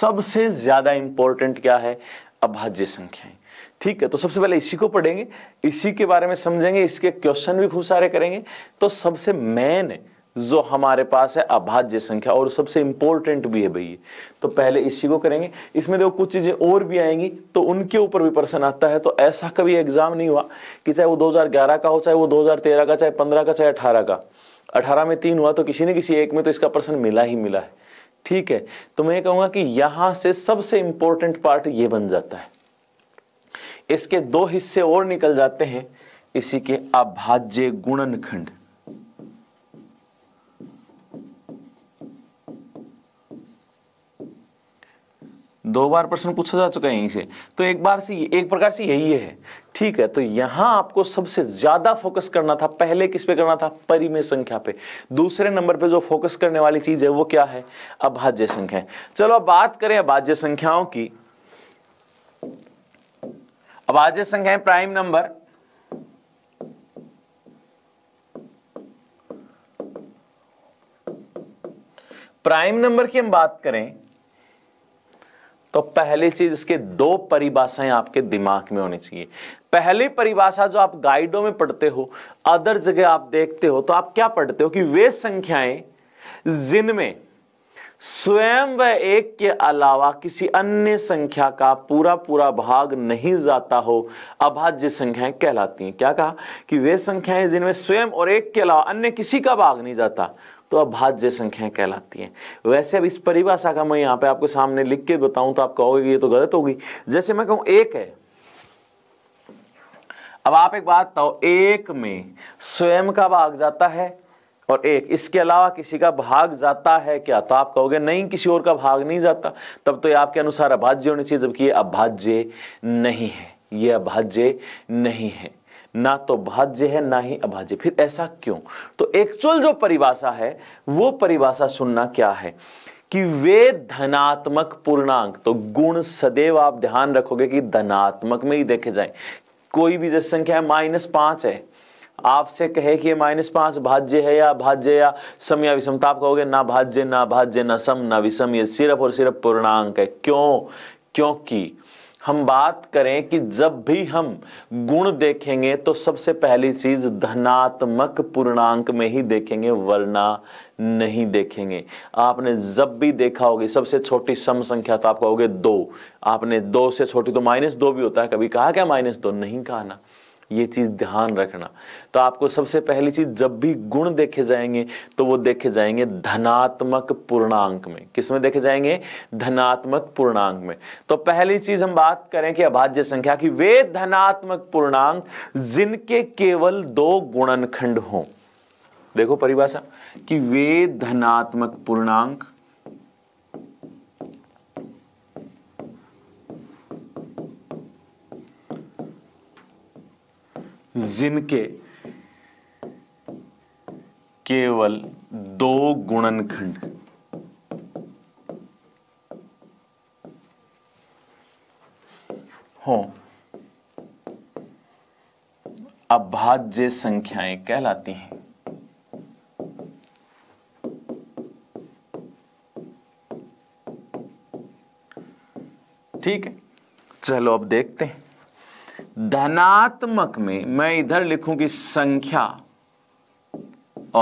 Speaker 1: सबसे ज्यादा इंपॉर्टेंट क्या है अभाज्य संख्याएं ठीक है तो सबसे पहले इसी को पढ़ेंगे इसी के बारे में समझेंगे इसके क्वेश्चन भी खूब सारे करेंगे तो सबसे मेन जो हमारे पास है अभाज्य संख्या और सबसे इंपॉर्टेंट भी है भैया तो पहले इसी को करेंगे इसमें देखो कुछ चीज़ें और भी आएंगी तो उनके ऊपर भी प्रश्न आता है तो ऐसा कभी एग्जाम नहीं हुआ कि चाहे वो 2011 का हो चाहे वो 2013 का चाहे 15 का चाहे 18 का 18 में तीन हुआ तो किसी न किसी एक में तो इसका प्रश्न मिला ही मिला है ठीक है तो मैं कहूंगा कि यहां से सबसे इंपॉर्टेंट पार्ट ये बन जाता है इसके दो हिस्से और निकल जाते हैं इसी के अभाज्य गुणनखंड दो बार प्रश्न पूछा जा चुका है यहीं से तो एक बार से एक प्रकार से यही है ठीक है तो यहां आपको सबसे ज्यादा फोकस करना था पहले किस पे करना था परिमेय संख्या पे दूसरे नंबर पे जो फोकस करने वाली चीज है वो क्या है अभाज्य संख्या चलो अब बात करें अभाज्य संख्याओं की अभाज्य संख्याएं प्राइम नंबर प्राइम नंबर की हम बात करें तो पहली चीज इसके दो परिभाषाएं आपके दिमाग में होनी चाहिए पहली परिभाषा जो आप गाइडों में पढ़ते हो अदर जगह आप देखते हो तो आप क्या पढ़ते हो कि वे संख्याएं जिनमें स्वयं व एक के अलावा किसी अन्य संख्या का पूरा पूरा भाग नहीं जाता हो अभाज्य संख्याएं कहलाती हैं क्या कहा कि वे संख्याएं जिनमें स्वयं और एक के अलावा अन्य किसी का भाग नहीं जाता तो अभाज्य संख्याएं कहलाती हैं वैसे अब इस परिभाषा का मैं यहां पे आपके सामने लिख के बताऊं तो आप कहोगे ये तो गलत होगी जैसे मैं कहूं एक है अब आप एक बात बताओ एक में स्वयं का भाग जाता है और एक इसके अलावा किसी का भाग जाता है क्या तो आप कहोगे नहीं किसी और का भाग नहीं जाता तब तो ये आपके अनुसार अभाज्य होनी चाहिए जबकि ये अभाज्य नहीं है ये अभाज्य नहीं है ना तो भाज्य है ना ही अभाज्य फिर ऐसा क्यों तो एक्चुअल जो परिभाषा है वो परिभाषा सुनना क्या है कि वे धनात्मक पूर्णांक तो गुण सदैव आप ध्यान रखोगे कि धनात्मक में ही देखे जाए कोई भी जैसे संख्या माइनस पांच है आपसे कहे कि माइनस पांच भाज्य है या भाज्य या सम या विषम तो आप कहोगे ना भाज्य ना भाज्य ना सम ना विषम ये सिर्फ और सिर्फ पूर्णांक है क्यों क्योंकि हम बात करें कि जब भी हम गुण देखेंगे तो सबसे पहली चीज धनात्मक पूर्णांक में ही देखेंगे वरना नहीं देखेंगे आपने जब भी देखा होगी सबसे छोटी सम संख्या तो आप कहोगे दो आपने दो से छोटी तो माइनस दो भी होता है कभी कहा क्या माइनस दो नहीं कहा ना ये चीज़ ध्यान रखना तो आपको सबसे पहली चीज़ जब भी गुण देखे जाएंगे तो वो देखे जाएंगे धनात्मक पूर्णांक में किसमें देखे जाएंगे धनात्मक पूर्णांक में तो पहली चीज़ हम बात करें कि अभाज्य संख्या की वे धनात्मक पूर्णांक जिनके केवल दो गुणनखंड हों देखो परिभाषा कि वे धनात्मक पूर्णांक जिनके केवल दो गुणनखंड हो अभाज्य संख्याएं कहलाती हैं ठीक है चलो अब देखते हैं धनात्मक में मैं इधर लिखूंगी संख्या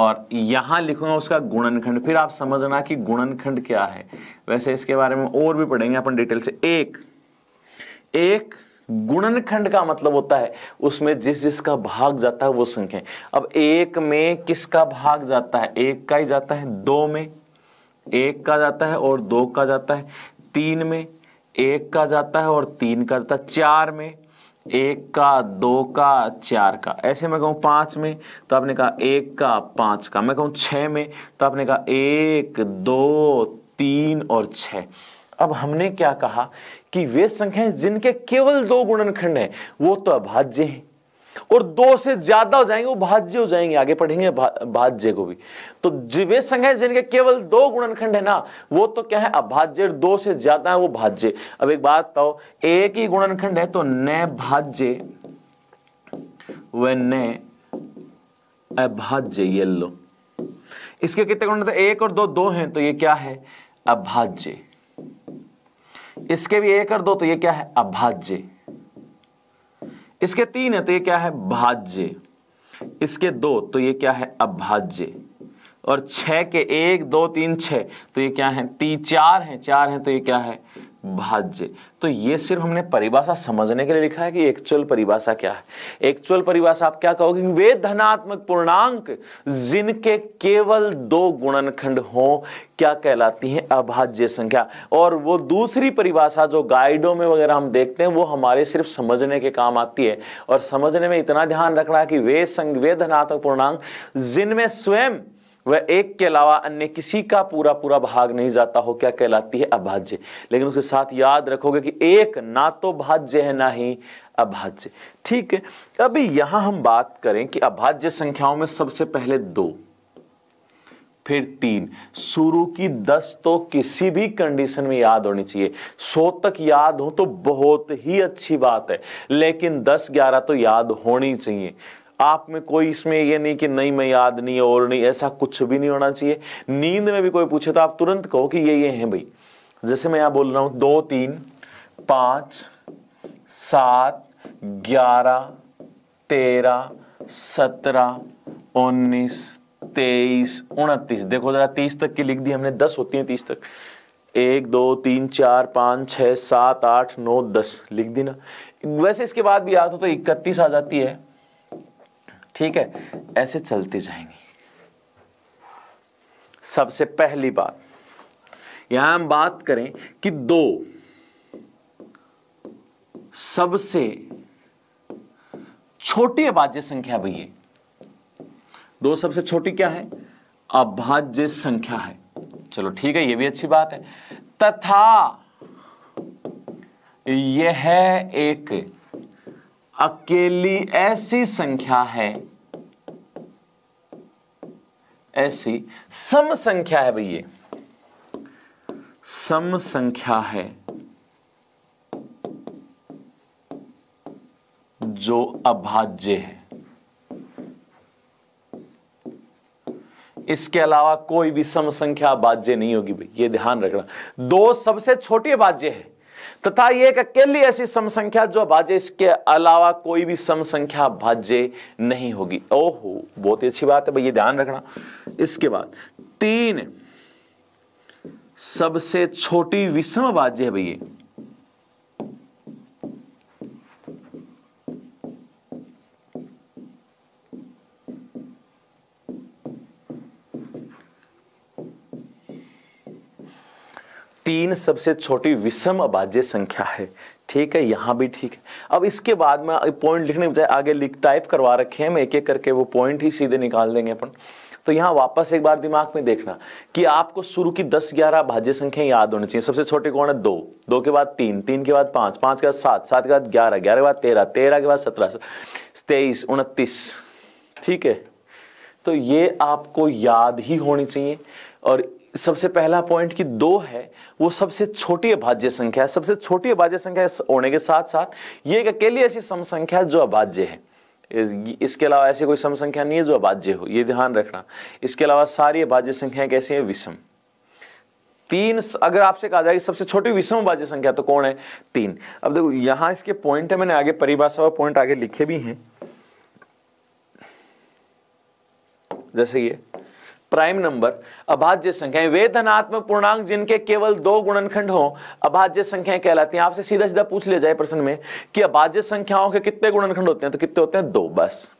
Speaker 1: और यहां लिखूंगा उसका गुणनखंड फिर आप समझना कि गुणनखंड क्या है वैसे इसके बारे में और भी पढ़ेंगे अपन डिटेल से एक एक गुणनखंड का मतलब होता है उसमें जिस जिसका भाग जाता है वो संख्या अब एक में किसका भाग जाता है एक का ही जाता है दो में एक का जाता है और दो का जाता है तीन में एक का जाता है और तीन का जाता है चार में एक का दो का चार का ऐसे मैं कहूँ पाँच में तो आपने कहा एक का पाँच का मैं कहूँ छः में तो आपने कहा एक दो तीन और छ अब हमने क्या कहा कि वे संख्याएं जिनके केवल दो गुणनखंड हैं वो तो अभाज्य हैं और दो से ज्यादा हो जाएंगे वो भाज्य हो जाएंगे आगे पढ़ेंगे भाज्य को भी तो वे संघ जिनके केवल दो गुणनखंड है ना वो तो क्या है अभाज्य दो से ज्यादा है वो भाज्य अब एक बात बताओ एक ही गुणनखंड है तो न भाज्य वे न अभाज्य ये लो इसके कितने गुण तो एक और दो दो हैं तो ये क्या है अभाज्य इसके भी एक और दो तो ये क्या है अभाज्य इसके तीन है तो ये क्या है भाज्य इसके दो तो ये क्या है अभाज्य और छ के एक दो तीन छः तो ये क्या है तीन चार हैं चार हैं तो ये क्या है भाज्य तो ये सिर्फ हमने परिभाषा समझने के लिए लिखा है कि एक्चुअल परिभाषा क्या है एक्चुअल परिभाषा आप क्या कहोगे वे धनात्मक पूर्णांक जिनके केवल दो गुणनखंड हो क्या कहलाती है अभाज्य संख्या और वो दूसरी परिभाषा जो गाइडों में वगैरह हम देखते हैं वो हमारे सिर्फ समझने के काम आती है और समझने में इतना ध्यान रखना है कि वे संघ वे धनात्मक पूर्णांक जिनमें स्वयं वह एक के अलावा अन्य किसी का पूरा पूरा भाग नहीं जाता हो क्या कहलाती है अभाज्य लेकिन उसके साथ याद रखोगे कि एक ना तो भाज्य है ना ही अभाज्य ठीक है अभी यहां हम बात करें कि अभाज्य संख्याओं में सबसे पहले दो फिर तीन शुरू की दस तो किसी भी कंडीशन में याद होनी चाहिए सौ तक याद हो तो बहुत ही अच्छी बात है लेकिन दस ग्यारह तो याद होनी चाहिए आप में कोई इसमें ये नहीं कि नहीं मैं याद नहीं और नहीं ऐसा कुछ भी नहीं होना चाहिए नींद में भी कोई पूछे तो आप तुरंत कहो कि ये ये हैं भाई जैसे मैं यहां बोल रहा हूं दो तीन पाँच सात ग्यारह तेरह सत्रह उन्नीस तेईस उनतीस देखो जरा तीस तक की लिख दी हमने दस होती है तीस तक एक दो तीन चार पाँच छः सात आठ नौ दस लिख दी ना वैसे इसके बाद भी याद हो तो इकतीस आ जाती है ठीक है ऐसे चलते जाएंगे सबसे पहली बात यहां हम बात करें कि दो सबसे छोटी अभाज्य संख्या भी है दो सबसे छोटी क्या है अभाज्य संख्या है चलो ठीक है यह भी अच्छी बात है तथा यह एक अकेली ऐसी संख्या है ऐसी सम संख्या है भैया सम संख्या है जो अभाज्य है इसके अलावा कोई भी सम संख्या अभाज्य नहीं होगी भाई ये ध्यान रखना दो सबसे छोटी अभाज्य है तथा ये एक अकेली ऐसी समसंख्या जो भाज्य इसके अलावा कोई भी समसंख्या भाज्य नहीं होगी ओहो बहुत ही अच्छी बात है भाई ये ध्यान रखना इसके बाद तीन सबसे छोटी विषम भाज्य है भैया तीन सबसे छोटी विषम अभाज्य संख्या है ठीक है यहाँ भी ठीक है अब इसके बाद में पॉइंट लिखने बजाय आगे लिख टाइप करवा रखे हैं हम एक एक करके वो पॉइंट ही सीधे निकाल देंगे अपन तो यहाँ वापस एक बार दिमाग में देखना कि आपको शुरू की दस ग्यारह भाज्य संख्या याद होनी चाहिए सबसे छोटे कौन है दो दो के बाद तीन तीन के बाद पांच पांच के बाद सात सात के बाद ग्यारह ग्यारह के बाद तेरह तेरह के बाद सत्रह तेईस उनतीस ठीक है तो ये आपको याद ही होनी चाहिए और सबसे पहला पॉइंट कि दो है वो सबसे छोटी अभाज्य संख्या है सबसे छोटी अभाज्य संख्या होने के साथ साथ ये एक अकेली ऐसी सम संख्या जो अभाज्य है इसके अलावा ऐसी कोई सम संख्या नहीं है जो अभाज्य हो ये ध्यान रखना इसके अलावा सारी अभाज्य संख्याएं कैसी हैं विषम तीन अगर आपसे कहा जाए कि सबसे छोटी विषम अभाज्य संख्या तो कौन है तीन अब देखो यहां इसके पॉइंट है मैंने आगे परिभाषा और पॉइंट आगे लिखे भी हैं जैसे ये प्राइम नंबर अभाज्य संख्याएं वे धनात्म पूर्णांक जिनके केवल दो गुणनखंड हो अभाज्य संख्याएं कहलाती हैं आपसे सीधा सीधा पूछ लिया जाए प्रश्न में कि अभाज्य संख्याओं के कितने गुणनखंड होते हैं तो कितने होते हैं दो बस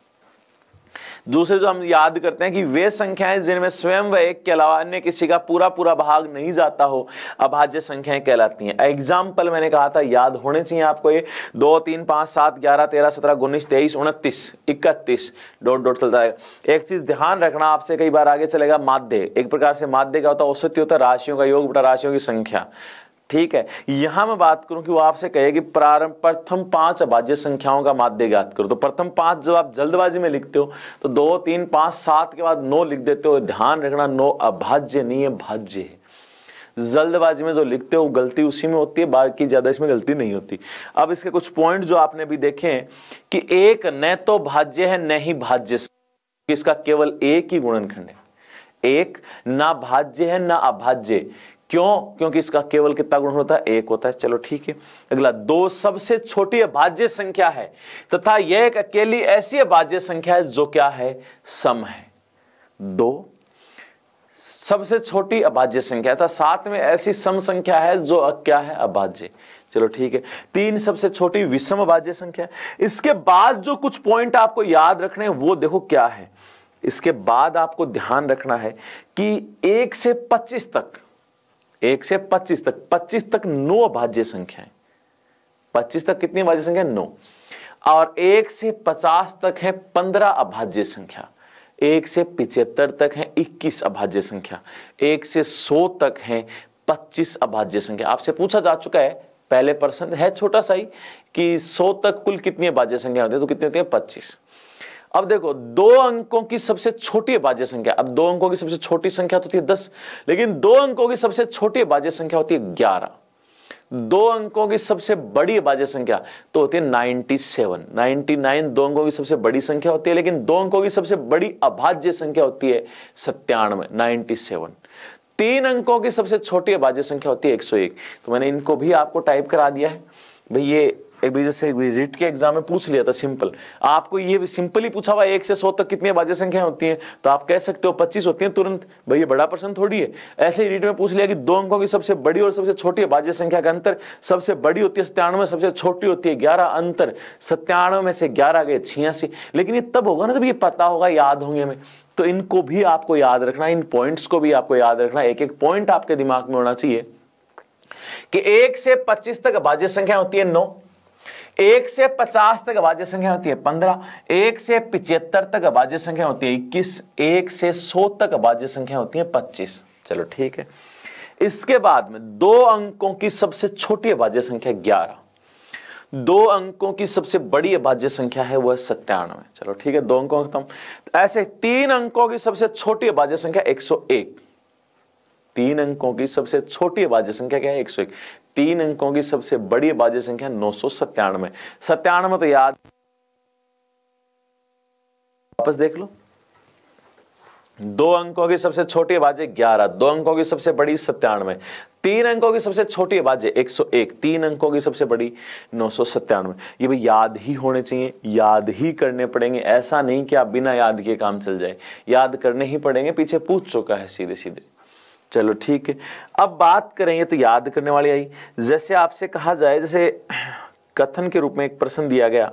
Speaker 1: दूसरे जो हम याद करते हैं कि वे संख्याएं जिनमें स्वयं व एक के अलावा अन्य किसी का पूरा पूरा भाग नहीं जाता हो अभाज्य संख्याएं कहलाती हैं एग्जाम्पल मैंने कहा था याद होने चाहिए आपको ये दो तीन पांच सात ग्यारह तेरह सत्रह उन्नीस तेईस उनतीस इकतीस डॉट डॉट चलता है एक चीज़ ध्यान रखना आपसे कई बार आगे चलेगा माध्य एक प्रकार से माध्य क्या होता है औसत होता है राशियों का योग बटा राशियों की संख्या ठीक है यहां मैं बात करूं कि वो आपसे कहे कि प्रारंभ प्रथम पांच अभाज्य संख्याओं का माध्य ज्ञात करो तो प्रथम पांच जब आप जल्दबाजी में लिखते हो तो दो तीन पांच सात के बाद नौ लिख देते हो ध्यान रखना नौ अभाज्य नहीं है भाज्य है जल्दबाजी में जो लिखते हो गलती उसी में होती है बाकी ज़्यादा इसमें गलती नहीं होती अब इसके कुछ पॉइंट जो आपने भी देखे हैं कि एक न तो भाज्य है न ही भाज्य इसका केवल एक ही गुणनखंड है एक ना भाज्य है ना अभाज्य क्यों क्योंकि इसका केवल कितना गुण होता है एक होता है चलो ठीक है अगला दो सबसे छोटी अभाज्य संख्या है तथा यह एक अकेली ऐसी अभाज्य संख्या है जो क्या है सम है दो सबसे छोटी अभाज्य संख्या था सात में ऐसी सम संख्या है जो क्या है अभाज्य चलो ठीक है तीन सबसे छोटी विषम अभाज्य संख्या इसके बाद जो कुछ पॉइंट आपको याद रखने वो देखो क्या है इसके बाद आपको ध्यान रखना है कि एक से पच्चीस तक एक से पच्चीस तक पच्चीस तक नो अभाज्य संख्याएं पच्चीस तक कितनी अभाज्य संख्या नो और एक से पचास तक है पंद्रह अभाज्य संख्या एक से पिछहत्तर तक है इक्कीस अभाज्य संख्या एक से सौ तक है पच्चीस अभाज्य संख्या आपसे पूछा जा चुका है पहले प्रश्न है छोटा सा ही कि सौ तक कुल कितनी अभाज्य संख्या होती है तो कितनी होती है पच्चीस अब देखो दो अंकों की सबसे छोटी बाज्य संख्या अब दो अंकों की सबसे छोटी संख्या होती है दस लेकिन दो अंकों की सबसे छोटी बाज्य संख्या होती है ग्यारह दो अंकों की सबसे बड़ी बाज्य संख्या तो होती है नाइनटी सेवन नाइनटी नाइन दो अंकों की सबसे बड़ी संख्या होती है लेकिन दो अंकों की सबसे बड़ी अभाज्य संख्या होती है सत्तानवे नाइनटी सेवन तीन अंकों की सबसे छोटी अभाज्य संख्या होती है एक सौ एक तो मैंने इनको भी आपको टाइप करा दिया है भाई ये एक बार जैसे रिट के एग्जाम में पूछ लिया था सिंपल आपको ये भी सिंपल ही पूछा हुआ एक से सौ तक तो कितनी बाजे संख्या होती हैं तो आप कह सकते हो पच्चीस होती हैं तुरंत भाई ये बड़ा प्रश्न थोड़ी है ऐसे ही रिट में पूछ लिया कि दो अंकों की सबसे बड़ी और सबसे छोटी बाजे संख्या का अंतर सबसे बड़ी होती है सत्यानवे सबसे छोटी होती है ग्यारह अंतर सत्यानवे में से ग्यारह गए छियासी लेकिन ये तब होगा ना जब ये पता होगा याद होंगे हमें तो इनको भी आपको याद रखना इन पॉइंट्स को भी आपको याद रखना एक एक पॉइंट आपके दिमाग में होना चाहिए कि एक से पच्चीस तक बाज्य संख्या होती है नौ एक से पचास तक अभाज्य संख्या होती है पंद्रह एक से पिचहत्तर तक अभाज्य संख्या होती है इक्कीस एक से सौ तक अभाज्य संख्या होती है पच्चीस चलो ठीक है इसके बाद में दो अंकों की सबसे छोटी अभाज्य संख्या ग्यारह दो अंकों की सबसे बड़ी अभाज्य संख्या है वह सत्तानवे चलो ठीक है दो अंकों खत्म ऐसे तीन अंकों की सबसे छोटी अभाज्य संख्या एक सौ एक तीन अंकों की सबसे छोटी अभाज्य संख्या क्या है एक सौ एक तीन अंकों की सबसे बड़ी अभाज्य संख्या नौ सौ सत्तानवे सत्तानवे तो याद वापस देख लो दो अंकों की सबसे छोटी अभाज्य ग्यारह दो अंकों की सबसे बड़ी सत्तानवे तीन अंकों की सबसे छोटी अभाज्य एक तीन अंकों की सबसे बड़ी नौ सौ सत्तानवे ये भी याद ही होने चाहिए याद ही करने पड़ेंगे ऐसा नहीं कि आप बिना याद के काम चल जाए याद करने ही पड़ेंगे पीछे पूछ चुका है सीधे सीधे चलो ठीक है अब बात करेंगे तो याद करने वाली आई जैसे आपसे कहा जाए जैसे कथन के रूप में एक प्रश्न दिया गया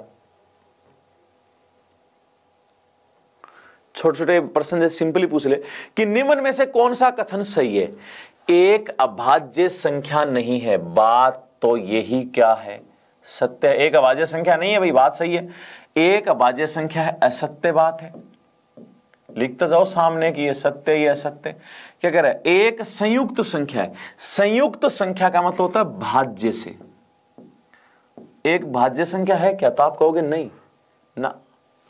Speaker 1: छोटे छोटे प्रश्न जैसे सिंपली पूछ ले कि निम्न में से कौन सा कथन सही है एक अभाज्य संख्या नहीं है बात तो यही क्या है सत्य एक अभाज्य संख्या नहीं है भाई बात सही है एक अभाज्य संख्या है असत्य बात है लिखता जाओ सामने कि ये सत्य ये असत्य क्या कह रहा है एक संयुक्त संख्या है संयुक्त संख्या का मतलब होता है भाज्य से एक भाज्य संख्या है क्या तो आप कहोगे नहीं ना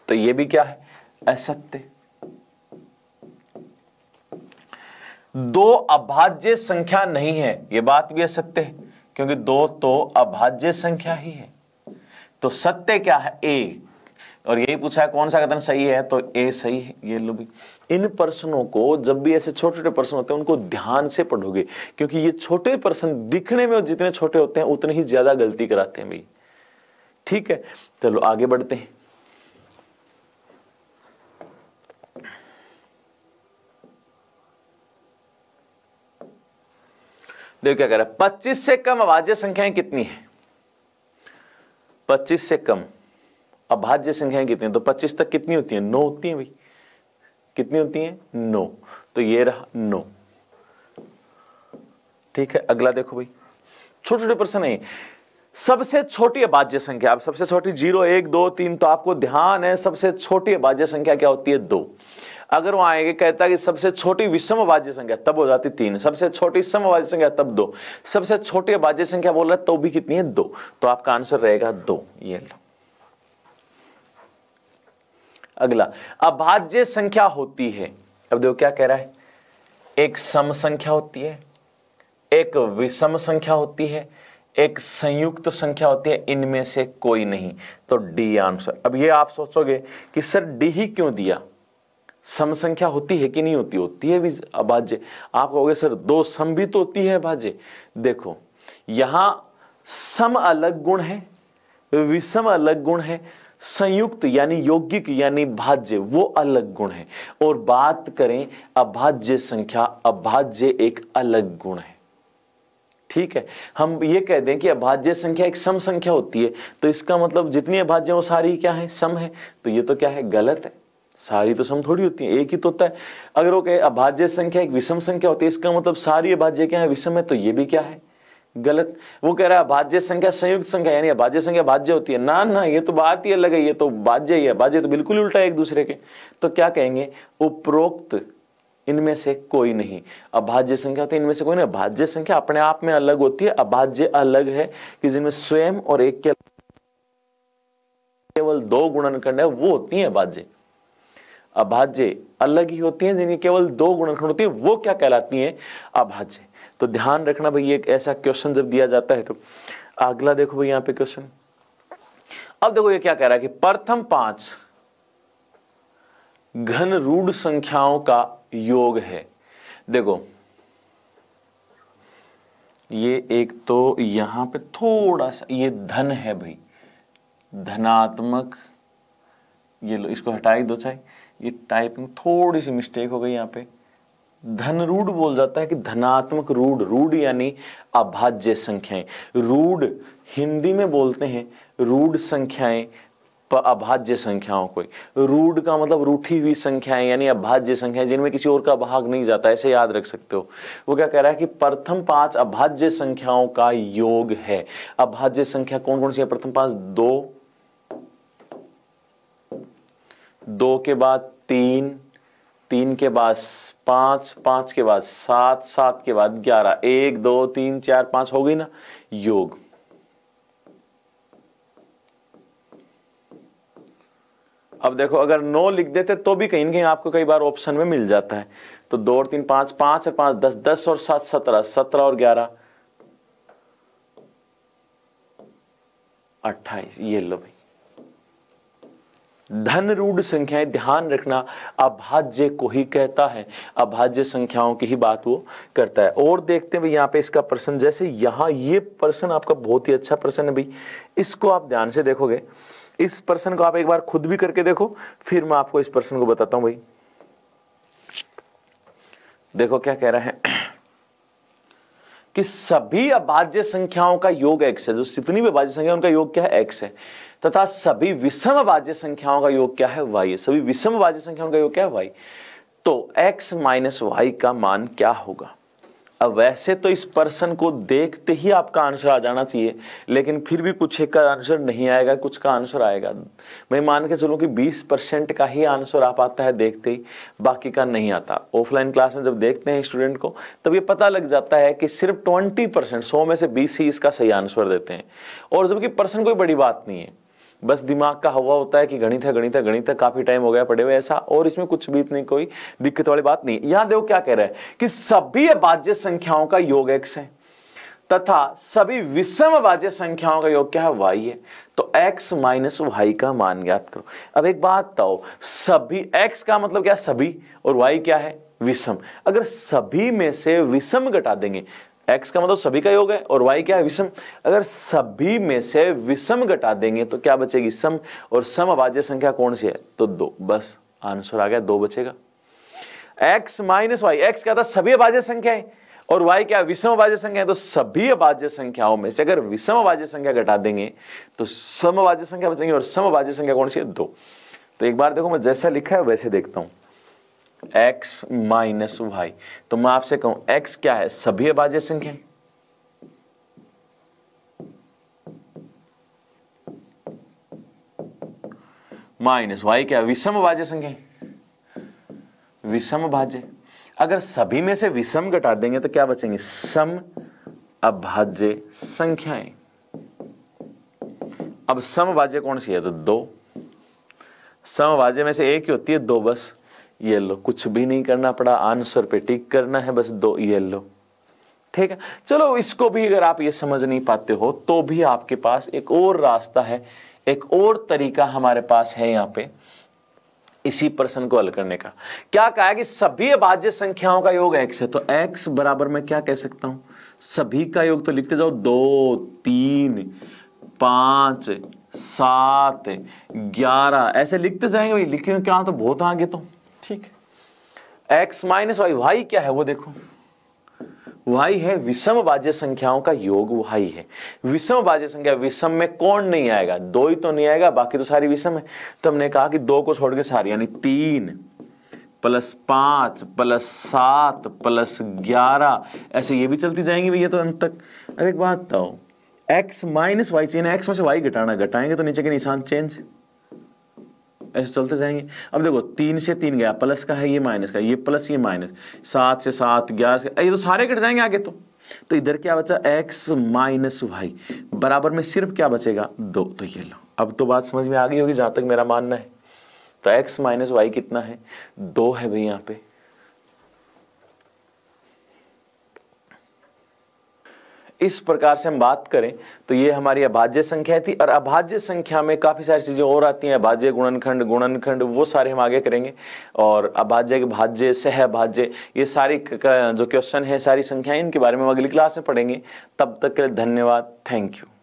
Speaker 1: तो ये भी क्या है असत्य दो अभाज्य संख्या नहीं है यह बात भी असत्य है क्योंकि दो तो अभाज्य संख्या ही है तो सत्य क्या है एक और यही पूछा है कौन सा कथन सही है तो ए सही है ये लो भी इन प्रश्नों को जब भी ऐसे छोटे छोटे प्रश्न होते हैं उनको ध्यान से पढ़ोगे क्योंकि ये छोटे प्रश्न दिखने में जितने छोटे होते हैं उतने ही ज्यादा गलती कराते हैं भाई ठीक है चलो आगे बढ़ते हैं देखो क्या कह रहा है पच्चीस से कम आवाजें संख्याएं कितनी है पच्चीस से कम अभाज्य संख्याएं कितनी तो पच्चीस तक कितनी होती है नौ होती है भाई कितनी होती है नौ तो ये रहा नौ ठीक है अगला देखो भाई छोटे छोटे प्रश्न है सबसे छोटी अभाज्य संख्या आप सबसे छोटी जीरो एक दो तीन तो आपको ध्यान है सबसे छोटी अभाज्य संख्या क्या होती है दो अगर वहां आएंगे कहता है कि सबसे छोटी विषम अभाज्य संख्या तब हो जाती तीन सबसे छोटी सम अभाज्य संख्या तब दो सबसे छोटी अभाज्य संख्या बोल रहा है तो भी कितनी है दो तो आपका आंसर रहेगा दो ये लो अगला अभाज्य संख्या होती है अब देखो क्या कह रहा है एक सम संख्या होती है एक विषम संख्या होती है एक संयुक्त संख्या होती है इनमें से कोई नहीं तो डी आंसर अब ये आप सोचोगे कि सर डी ही क्यों दिया सम संख्या होती है कि नहीं होती होती है भी अभाज्य आप कहोगे सर दो सम भी तो होती है अभाज्य देखो यहां सम अलग गुण है विषम अलग गुण है संयुक्त यानी यौगिक यानी भाज्य वो अलग गुण है और बात करें अभाज्य संख्या अभाज्य एक अलग गुण है ठीक है हम ये कह दें कि अभाज्य संख्या एक सम संख्या होती है तो इसका मतलब जितनी अभाज्य वो सारी क्या है सम है तो ये तो क्या है गलत है सारी तो सम थोड़ी होती है एक ही तो होता है अगर वो कहे अभाज्य संख्या एक विषम संख्या होती है इसका मतलब सारी अभाज्य क्या है विषम है तो ये भी क्या है गलत वो कह रहा है भाज्य संख्या संयुक्त संख्या यानी भाज्य संख्या भाज्य होती है ना ना ये तो बात ही अलग है ये तो भाज्य ही है भाज्य तो बिल्कुल उल्टा है एक दूसरे के तो क्या कहेंगे उपरोक्त इनमें से कोई नहीं अभाज्य संख्या होती है इनमें से कोई नहीं भाज्य संख्या अपने आप में अलग होती है अभाज्य अलग है कि जिनमें स्वयं और एक के केवल दो गुणनखंड है वो होती है भाज्य अभाज्य अलग ही होती है जिनकी केवल दो गुणनखंड होती है वो क्या कहलाती है अभाज्य तो ध्यान रखना भाई एक ऐसा क्वेश्चन जब दिया जाता है तो अगला देखो भाई यहां पे क्वेश्चन अब देखो ये क्या कह रहा है कि प्रथम पांच घन रूढ़ संख्याओं का योग है देखो ये एक तो यहां पे थोड़ा सा ये धन है भाई धनात्मक ये लो इसको हटाई दो चाहे ये टाइपिंग थोड़ी सी मिस्टेक हो गई यहां पे धन रूढ़ बोल जाता है कि धनात्मक रूढ़ रूढ़ यानी अभाज्य संख्याएं रूढ़ हिंदी में बोलते हैं रूढ़ संख्याएं अभाज्य संख्याओं को रूढ़ का मतलब रूठी हुई संख्याएं यानी अभाज्य संख्याएं जिनमें किसी और का भाग नहीं जाता ऐसे याद रख सकते हो वो क्या कह रहा है कि प्रथम पांच अभाज्य संख्याओं का योग है अभाज्य संख्या कौन कौन सी है प्रथम पांच दो दो के बाद तीन तीन के बाद पांच पांच के बाद सात सात के बाद ग्यारह एक दो तीन चार पांच हो गई ना योग अब देखो अगर नो लिख देते तो भी कहीं ना कहीं आपको कई बार ऑप्शन में मिल जाता है तो दो और तीन पांच पांच और पांच दस दस और सात सत्रह सत्रह और ग्यारह अट्ठाईस ये लो भाई धन रूढ़ संख्याएं ध्यान रखना अभाज्य को ही कहता है अभाज्य संख्याओं की ही बात वो करता है और देखते हैं यहां पे इसका प्रश्न जैसे यहां ये प्रश्न आपका बहुत ही अच्छा प्रश्न है भाई इसको आप ध्यान से देखोगे इस प्रश्न को आप एक बार खुद भी करके देखो फिर मैं आपको इस प्रश्न को बताता हूं भाई देखो क्या कह रहे हैं कि सभी अभाज्य संख्याओं का योग एक्स है जो जितनी भी अभाज्य संख्या उनका योग क्या है एक्स है तथा सभी विषम बाज्य संख्याओं का योग क्या है वाई सभी विषम बाज्य संख्याओं का योग क्या है वाई तो x माइनस वाई का मान क्या होगा अब वैसे तो इस पर्सन को देखते ही आपका आंसर आ जाना चाहिए लेकिन फिर भी कुछ एक का आंसर नहीं आएगा कुछ का आंसर आएगा मैं मान के चलूँ कि 20 परसेंट का ही आंसर आ पाता है देखते ही बाकी का नहीं आता ऑफलाइन क्लास में जब देखते हैं स्टूडेंट को तब ये पता लग जाता है कि सिर्फ 20 परसेंट सौ में से बीस ही इसका सही आंसर देते हैं और जबकि पर्सन कोई बड़ी बात नहीं है बस दिमाग का हवा होता है कि गणित है गणित है गणित है काफी टाइम हो गया पढ़े हुए ऐसा और इसमें कुछ भी इतनी कोई दिक्कत वाली बात नहीं यहां देखो क्या कह रहा है कि सभी अभाज्य संख्याओं का योग एक्स है तथा सभी विषम अभाज्य संख्याओं का योग क्या है वाई है तो x माइनस वाई का मान ज्ञात करो अब एक बात बताओ सभी x का मतलब क्या सभी और y क्या है विषम अगर सभी में से विषम घटा देंगे एक्स का मतलब सभी का योग है और वाई क्या है विषम अगर सभी में से विषम घटा देंगे तो क्या बचेगी सम और सम अभाज्य संख्या कौन सी है तो दो बस आंसर आ गया दो बचेगा एक्स माइनस वाई एक्स क्या था सभी अभाज्य संख्या है और वाई क्या विषम अभाज्य संख्या है तो सभी अभाज्य संख्याओं में से अगर विषम अभाज्य संख्या घटा देंगे तो सम अभाज्य संख्या बचेंगे और सम अभाज्य संख्या कौन सी है दो तो एक बार देखो मैं जैसा लिखा है वैसे देखता हूं एक्स माइनस वाई तो मैं आपसे कहूं एक्स क्या है सभी अभाज्य संख्या माइनस वाई क्या विषम भाज्य संख्या विषम भाज्य अगर सभी में से विषम घटा देंगे तो क्या बचेंगे सम अभाज्य संख्याएं अब समभाज्य कौन सी है तो दो समभाज्य में से एक ही होती है दो बस ये लो कुछ भी नहीं करना पड़ा आंसर पे टिक करना है बस दो ये लो ठीक है चलो इसको भी अगर आप ये समझ नहीं पाते हो तो भी आपके पास एक और रास्ता है एक और तरीका हमारे पास है यहाँ पे इसी प्रश्न को हल करने का क्या कहा है कि सभी अभाज्य संख्याओं का योग एक्स है तो एक्स बराबर में क्या कह सकता हूं सभी का योग तो लिखते जाओ दो तीन पांच सात ग्यारह ऐसे लिखते जाएंगे लिखे क्या तो बहुत आगे तो ठीक एक्स माइनस वाई वाई क्या है वो देखो वाई है विषम बाज्य संख्याओं का योग वाई है विषम बाज्य संख्या विषम में कौन नहीं आएगा दो ही तो नहीं आएगा बाकी तो सारी विषम है तो हमने कहा कि दो को छोड़ के सारी यानी तीन प्लस पांच प्लस सात प्लस ग्यारह ऐसे ये भी चलती जाएंगी भैया तो अंत तक अरे एक बात बताओ x minus y chain x में से वाई घटाना घटाएंगे तो नीचे के निशान चेंज ऐसे चलते जाएंगे अब देखो तीन से तीन गया प्लस का है ये माइनस का ये प्लस ये माइनस सात से सात ग्यारह से ये तो सारे कट जाएंगे आगे तो तो इधर क्या बचा x माइनस वाई बराबर में सिर्फ क्या बचेगा दो तो ये लो अब तो बात समझ में आ गई होगी जहाँ तक मेरा मानना है तो x माइनस वाई कितना है दो है भाई यहाँ पे इस प्रकार से हम बात करें तो ये हमारी अभाज्य संख्या थी और अभाज्य संख्या में काफ़ी सारी चीज़ें और आती हैं अभाज्य गुणनखंड गुणनखंड वो सारे हम आगे करेंगे और अभाज्य के भाज्य सह भाज्य ये सारी जो क्वेश्चन है सारी संख्याएं इनके बारे में हम अगली क्लास में पढ़ेंगे तब तक के लिए धन्यवाद थैंक यू